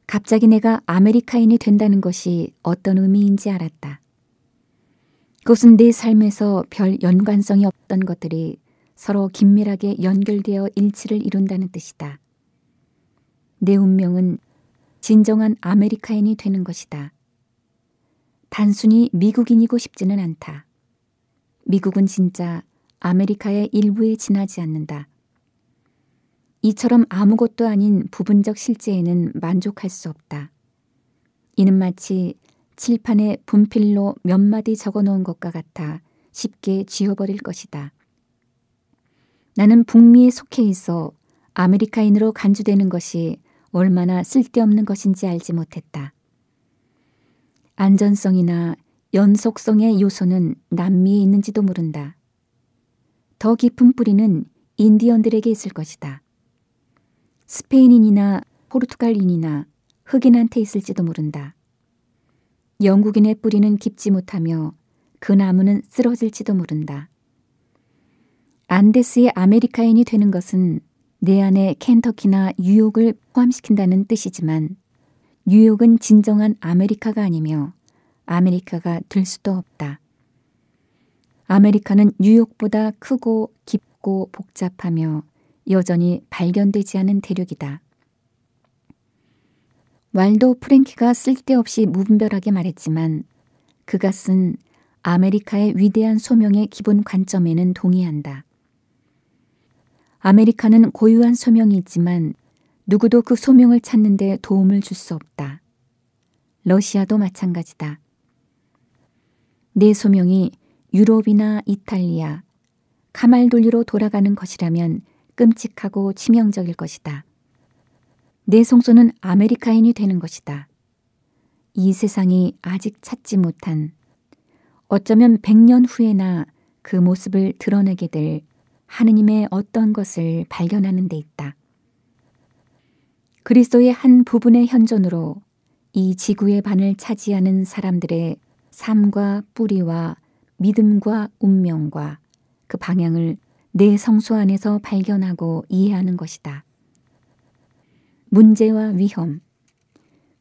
갑자기 내가 아메리카인이 된다는 것이 어떤 의미인지 알았다. 그것은 내 삶에서 별 연관성이 없던 것들이 서로 긴밀하게 연결되어 일치를 이룬다는 뜻이다. 내 운명은 진정한 아메리카인이 되는 것이다. 단순히 미국인이고 싶지는 않다. 미국은 진짜 아메리카의 일부에 지나지 않는다. 이처럼 아무것도 아닌 부분적 실제에는 만족할 수 없다. 이는 마치 칠판에 분필로 몇 마디 적어 놓은 것과 같아 쉽게 지워버릴 것이다. 나는 북미에 속해 있어 아메리카인으로 간주되는 것이 얼마나 쓸데없는 것인지 알지 못했다. 안전성이나 연속성의 요소는 남미에 있는지도 모른다. 더 깊은 뿌리는 인디언들에게 있을 것이다. 스페인인이나 포르투갈인이나 흑인한테 있을지도 모른다. 영국인의 뿌리는 깊지 못하며 그 나무는 쓰러질지도 모른다. 안데스의 아메리카인이 되는 것은 내 안에 켄터키나 뉴욕을 포함시킨다는 뜻이지만 뉴욕은 진정한 아메리카가 아니며 아메리카가 될 수도 없다. 아메리카는 뉴욕보다 크고 깊고 복잡하며 여전히 발견되지 않은 대륙이다. 왈도 프랭키가 쓸데없이 무분별하게 말했지만 그가 쓴 아메리카의 위대한 소명의 기본 관점에는 동의한다. 아메리카는 고유한 소명이 있지만 누구도 그 소명을 찾는 데 도움을 줄 수 없다. 러시아도 마찬가지다. 내 소명이 유럽이나 이탈리아, 카말돌리로 돌아가는 것이라면 끔찍하고 치명적일 것이다. 내 성소는 아메리카인이 되는 것이다. 이 세상이 아직 찾지 못한 어쩌면 100년 후에나 그 모습을 드러내게 될 하느님의 어떤 것을 발견하는 데 있다. 그리스도의 한 부분의 현존으로 이 지구의 반을 차지하는 사람들의 삶과 뿌리와 믿음과 운명과 그 방향을 내 성수 안에서 발견하고 이해하는 것이다. 문제와 위험.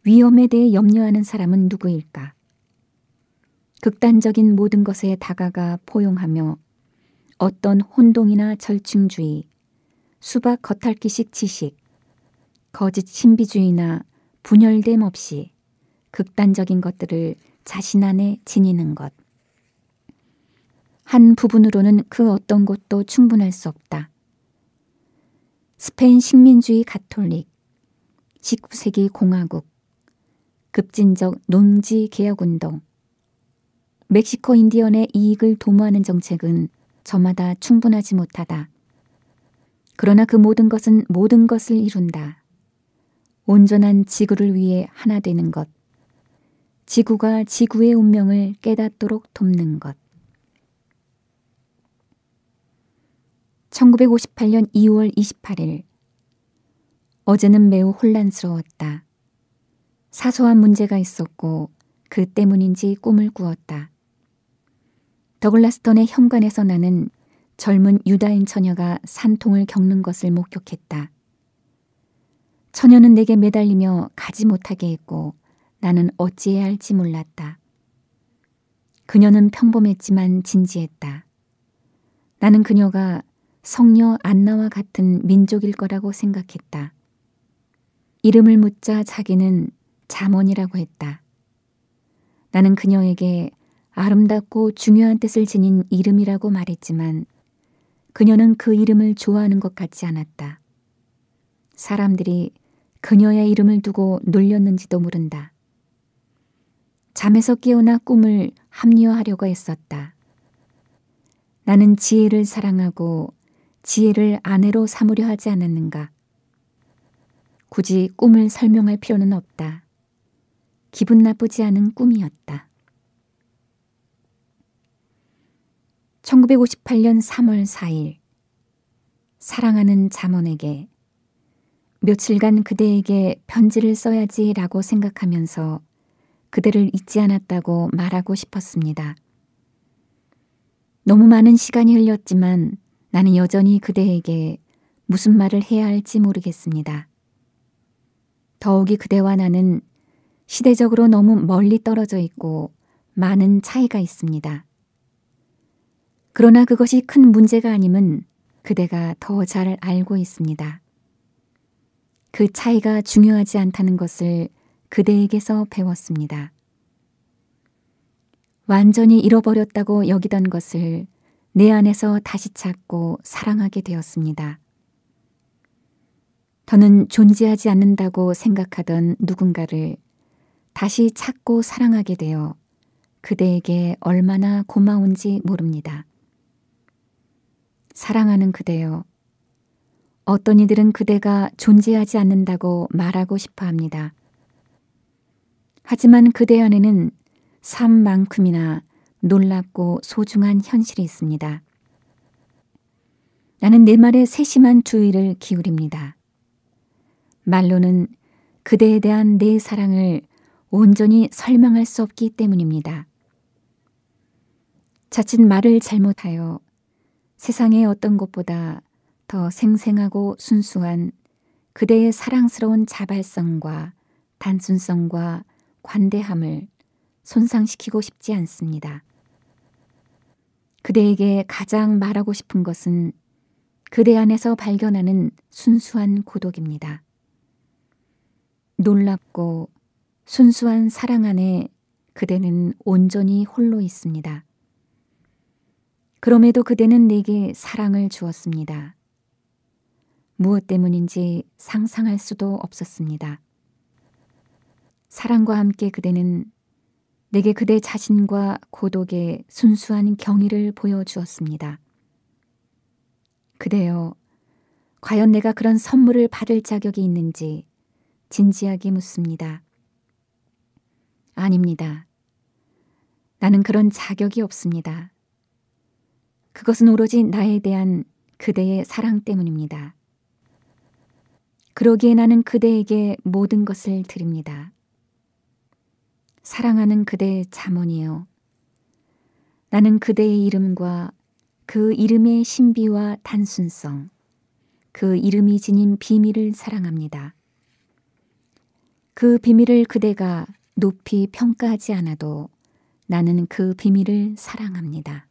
위험에 대해 염려하는 사람은 누구일까? 극단적인 모든 것에 다가가 포용하며 어떤 혼동이나 절충주의, 수박 겉핥기식 지식, 거짓 신비주의나 분열됨 없이 극단적인 것들을 자신 안에 지니는 것. 한 부분으로는 그 어떤 것도 충분할 수 없다. 스페인 식민주의 가톨릭, 19세기 공화국, 급진적 농지 개혁운동, 멕시코 인디언의 이익을 도모하는 정책은 저마다 충분하지 못하다. 그러나 그 모든 것은 모든 것을 이룬다. 온전한 지구를 위해 하나 되는 것. 지구가 지구의 운명을 깨닫도록 돕는 것. 1958년 2월 28일. 어제는 매우 혼란스러웠다. 사소한 문제가 있었고 그 때문인지 꿈을 꾸었다. 더글라스턴의 현관에서 나는 젊은 유다인 처녀가 산통을 겪는 것을 목격했다. 처녀는 내게 매달리며 가지 못하게 했고 나는 어찌해야 할지 몰랐다. 그녀는 평범했지만 진지했다. 나는 그녀가 성녀 안나와 같은 민족일 거라고 생각했다. 이름을 묻자 자기는 자먼이라고 했다. 나는 그녀에게 아름답고 중요한 뜻을 지닌 이름이라고 말했지만 그녀는 그 이름을 좋아하는 것 같지 않았다. 사람들이 그녀의 이름을 두고 놀렸는지도 모른다. 잠에서 깨어나 꿈을 합리화하려고 했었다. 나는 지혜를 사랑하고 지혜를 아내로 삼으려 하지 않았는가. 굳이 꿈을 설명할 필요는 없다. 기분 나쁘지 않은 꿈이었다. 1958년 3월 4일 사랑하는 자원에게 며칠간 그대에게 편지를 써야지라고 생각하면서 그대를 잊지 않았다고 말하고 싶었습니다. 너무 많은 시간이 흘렸지만 나는 여전히 그대에게 무슨 말을 해야 할지 모르겠습니다. 더욱이 그대와 나는 시대적으로 너무 멀리 떨어져 있고 많은 차이가 있습니다. 그러나 그것이 큰 문제가 아님은 그대가 더 잘 알고 있습니다. 그 차이가 중요하지 않다는 것을 그대에게서 배웠습니다. 완전히 잃어버렸다고 여기던 것을 내 안에서 다시 찾고 사랑하게 되었습니다. 더는 존재하지 않는다고 생각하던 누군가를 다시 찾고 사랑하게 되어 그대에게 얼마나 고마운지 모릅니다. 사랑하는 그대여. 어떤 이들은 그대가 존재하지 않는다고 말하고 싶어 합니다. 하지만 그대 안에는 삶만큼이나 놀랍고 소중한 현실이 있습니다. 나는 내 말에 세심한 주의를 기울입니다. 말로는 그대에 대한 내 사랑을 온전히 설명할 수 없기 때문입니다. 자칫 말을 잘못하여 세상의 어떤 것보다 더 생생하고 순수한 그대의 사랑스러운 자발성과 단순성과 관대함을 손상시키고 싶지 않습니다. 그대에게 가장 말하고 싶은 것은 그대 안에서 발견하는 순수한 고독입니다. 놀랍고 순수한 사랑 안에 그대는 온전히 홀로 있습니다. 그럼에도 그대는 내게 사랑을 주었습니다. 무엇 때문인지 상상할 수도 없었습니다. 사랑과 함께 그대는 내게 그대 자신과 고독의 순수한 경의를 보여주었습니다. 그대여, 과연 내가 그런 선물을 받을 자격이 있는지 진지하게 묻습니다. 아닙니다. 나는 그런 자격이 없습니다. 그것은 오로지 나에 대한 그대의 사랑 때문입니다. 그러기에 나는 그대에게 모든 것을 드립니다. 사랑하는 그대의 자문이요. 나는 그대의 이름과 그 이름의 신비와 단순성, 그 이름이 지닌 비밀을 사랑합니다. 그 비밀을 그대가 높이 평가하지 않아도 나는 그 비밀을 사랑합니다.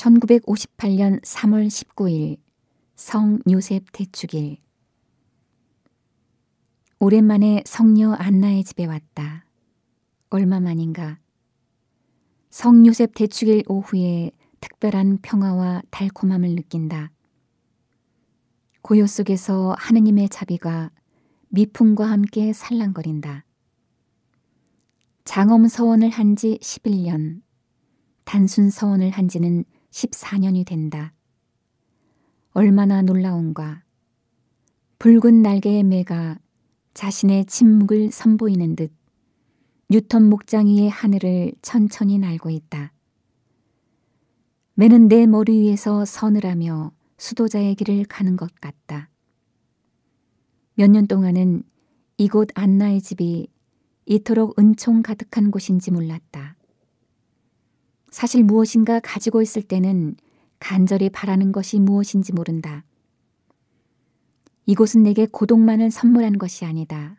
1958년 3월 19일 성 요셉 대축일 오랜만에 성녀 안나의 집에 왔다. 얼마만인가. 성 요셉 대축일 오후에 특별한 평화와 달콤함을 느낀다. 고요 속에서 하느님의 자비가 미풍과 함께 살랑거린다. 장엄 서원을 한 지 11년, 단순 서원을 한 지는 14년이 된다. 얼마나 놀라운가. 붉은 날개의 매가 자신의 침묵을 선보이는 듯 뉴턴 목장이의 하늘을 천천히 날고 있다. 매는 내 머리 위에서 선을 하며 수도자의 길을 가는 것 같다. 몇 년 동안은 이곳 안나의 집이 이토록 은총 가득한 곳인지 몰랐다. 사실 무엇인가 가지고 있을 때는 간절히 바라는 것이 무엇인지 모른다. 이곳은 내게 고독만을 선물한 것이 아니다.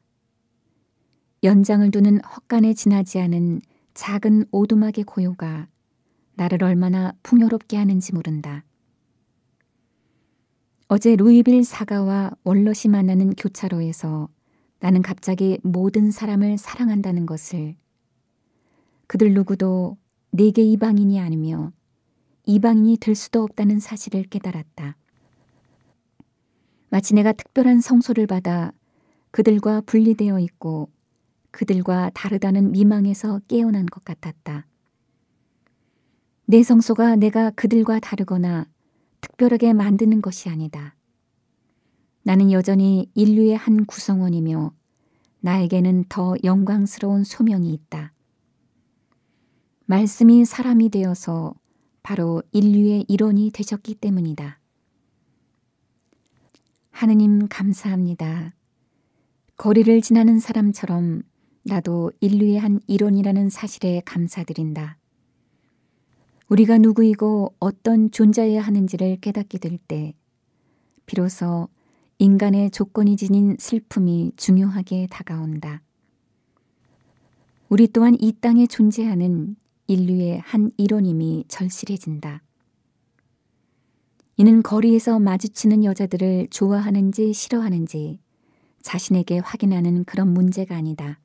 연장을 두는 헛간에 지나지 않은 작은 오두막의 고요가 나를 얼마나 풍요롭게 하는지 모른다. 어제 루이빌 사가와 월럿이 만나는 교차로에서 나는 갑자기 모든 사람을 사랑한다는 것을 그들 누구도 내게 이방인이 아니며 이방인이 될 수도 없다는 사실을 깨달았다. 마치 내가 특별한 성소를 받아 그들과 분리되어 있고 그들과 다르다는 미망에서 깨어난 것 같았다. 내 성소가 내가 그들과 다르거나 특별하게 만드는 것이 아니다. 나는 여전히 인류의 한 구성원이며 나에게는 더 영광스러운 소명이 있다. 말씀이 사람이 되어서 바로 인류의 일원이 되셨기 때문이다. 하느님 감사합니다. 거리를 지나는 사람처럼 나도 인류의 한 이론이라는 사실에 감사드린다. 우리가 누구이고 어떤 존재여야 하는지를 깨닫게 될 때, 비로소 인간의 조건이 지닌 슬픔이 중요하게 다가온다. 우리 또한 이 땅에 존재하는 인류의 한 이론임이 절실해진다. 이는 거리에서 마주치는 여자들을 좋아하는지 싫어하는지 자신에게 확인하는 그런 문제가 아니다.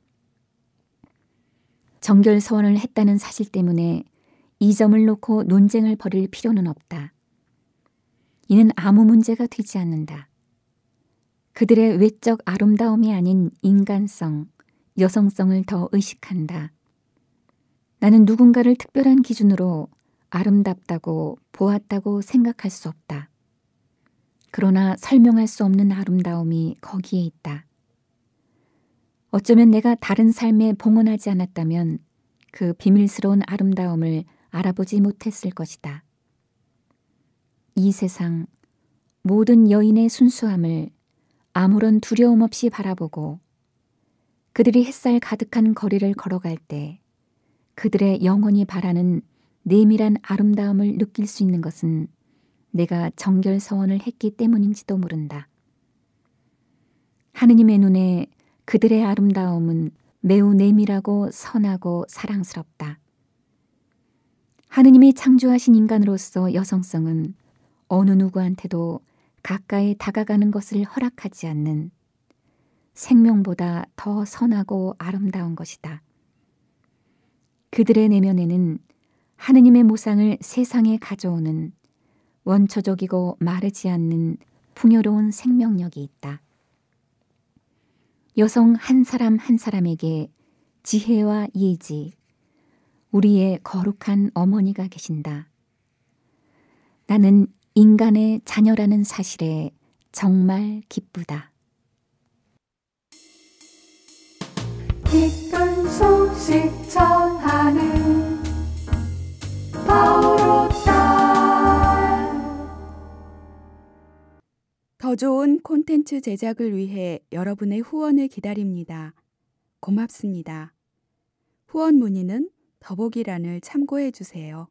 정결 서원을 했다는 사실 때문에 이 점을 놓고 논쟁을 벌일 필요는 없다. 이는 아무 문제가 되지 않는다. 그들의 외적 아름다움이 아닌 인간성, 여성성을 더 의식한다. 나는 누군가를 특별한 기준으로 아름답다고 보았다고 생각할 수 없다. 그러나 설명할 수 없는 아름다움이 거기에 있다. 어쩌면 내가 다른 삶에 봉헌하지 않았다면 그 비밀스러운 아름다움을 알아보지 못했을 것이다. 이 세상 모든 여인의 순수함을 아무런 두려움 없이 바라보고 그들이 햇살 가득한 거리를 걸어갈 때 그들의 영혼이 바라는 내밀한 아름다움을 느낄 수 있는 것은 내가 정결 서원을 했기 때문인지도 모른다. 하느님의 눈에 그들의 아름다움은 매우 내밀하고 선하고 사랑스럽다. 하느님이 창조하신 인간으로서 여성성은 어느 누구한테도 가까이 다가가는 것을 허락하지 않는 생명보다 더 선하고 아름다운 것이다. 그들의 내면에는 하느님의 모상을 세상에 가져오는 원초적이고 마르지 않는 풍요로운 생명력이 있다. 여성 한 사람 한 사람에게 지혜와 예지, 우리의 거룩한 어머니가 계신다. 나는 인간의 자녀라는 사실에 정말 기쁘다. 뒤끝 소식 전하는 더 좋은 콘텐츠 제작을 위해 여러분의 후원을 기다립니다. 고맙습니다. 후원 문의는 더보기란을 참고해 주세요.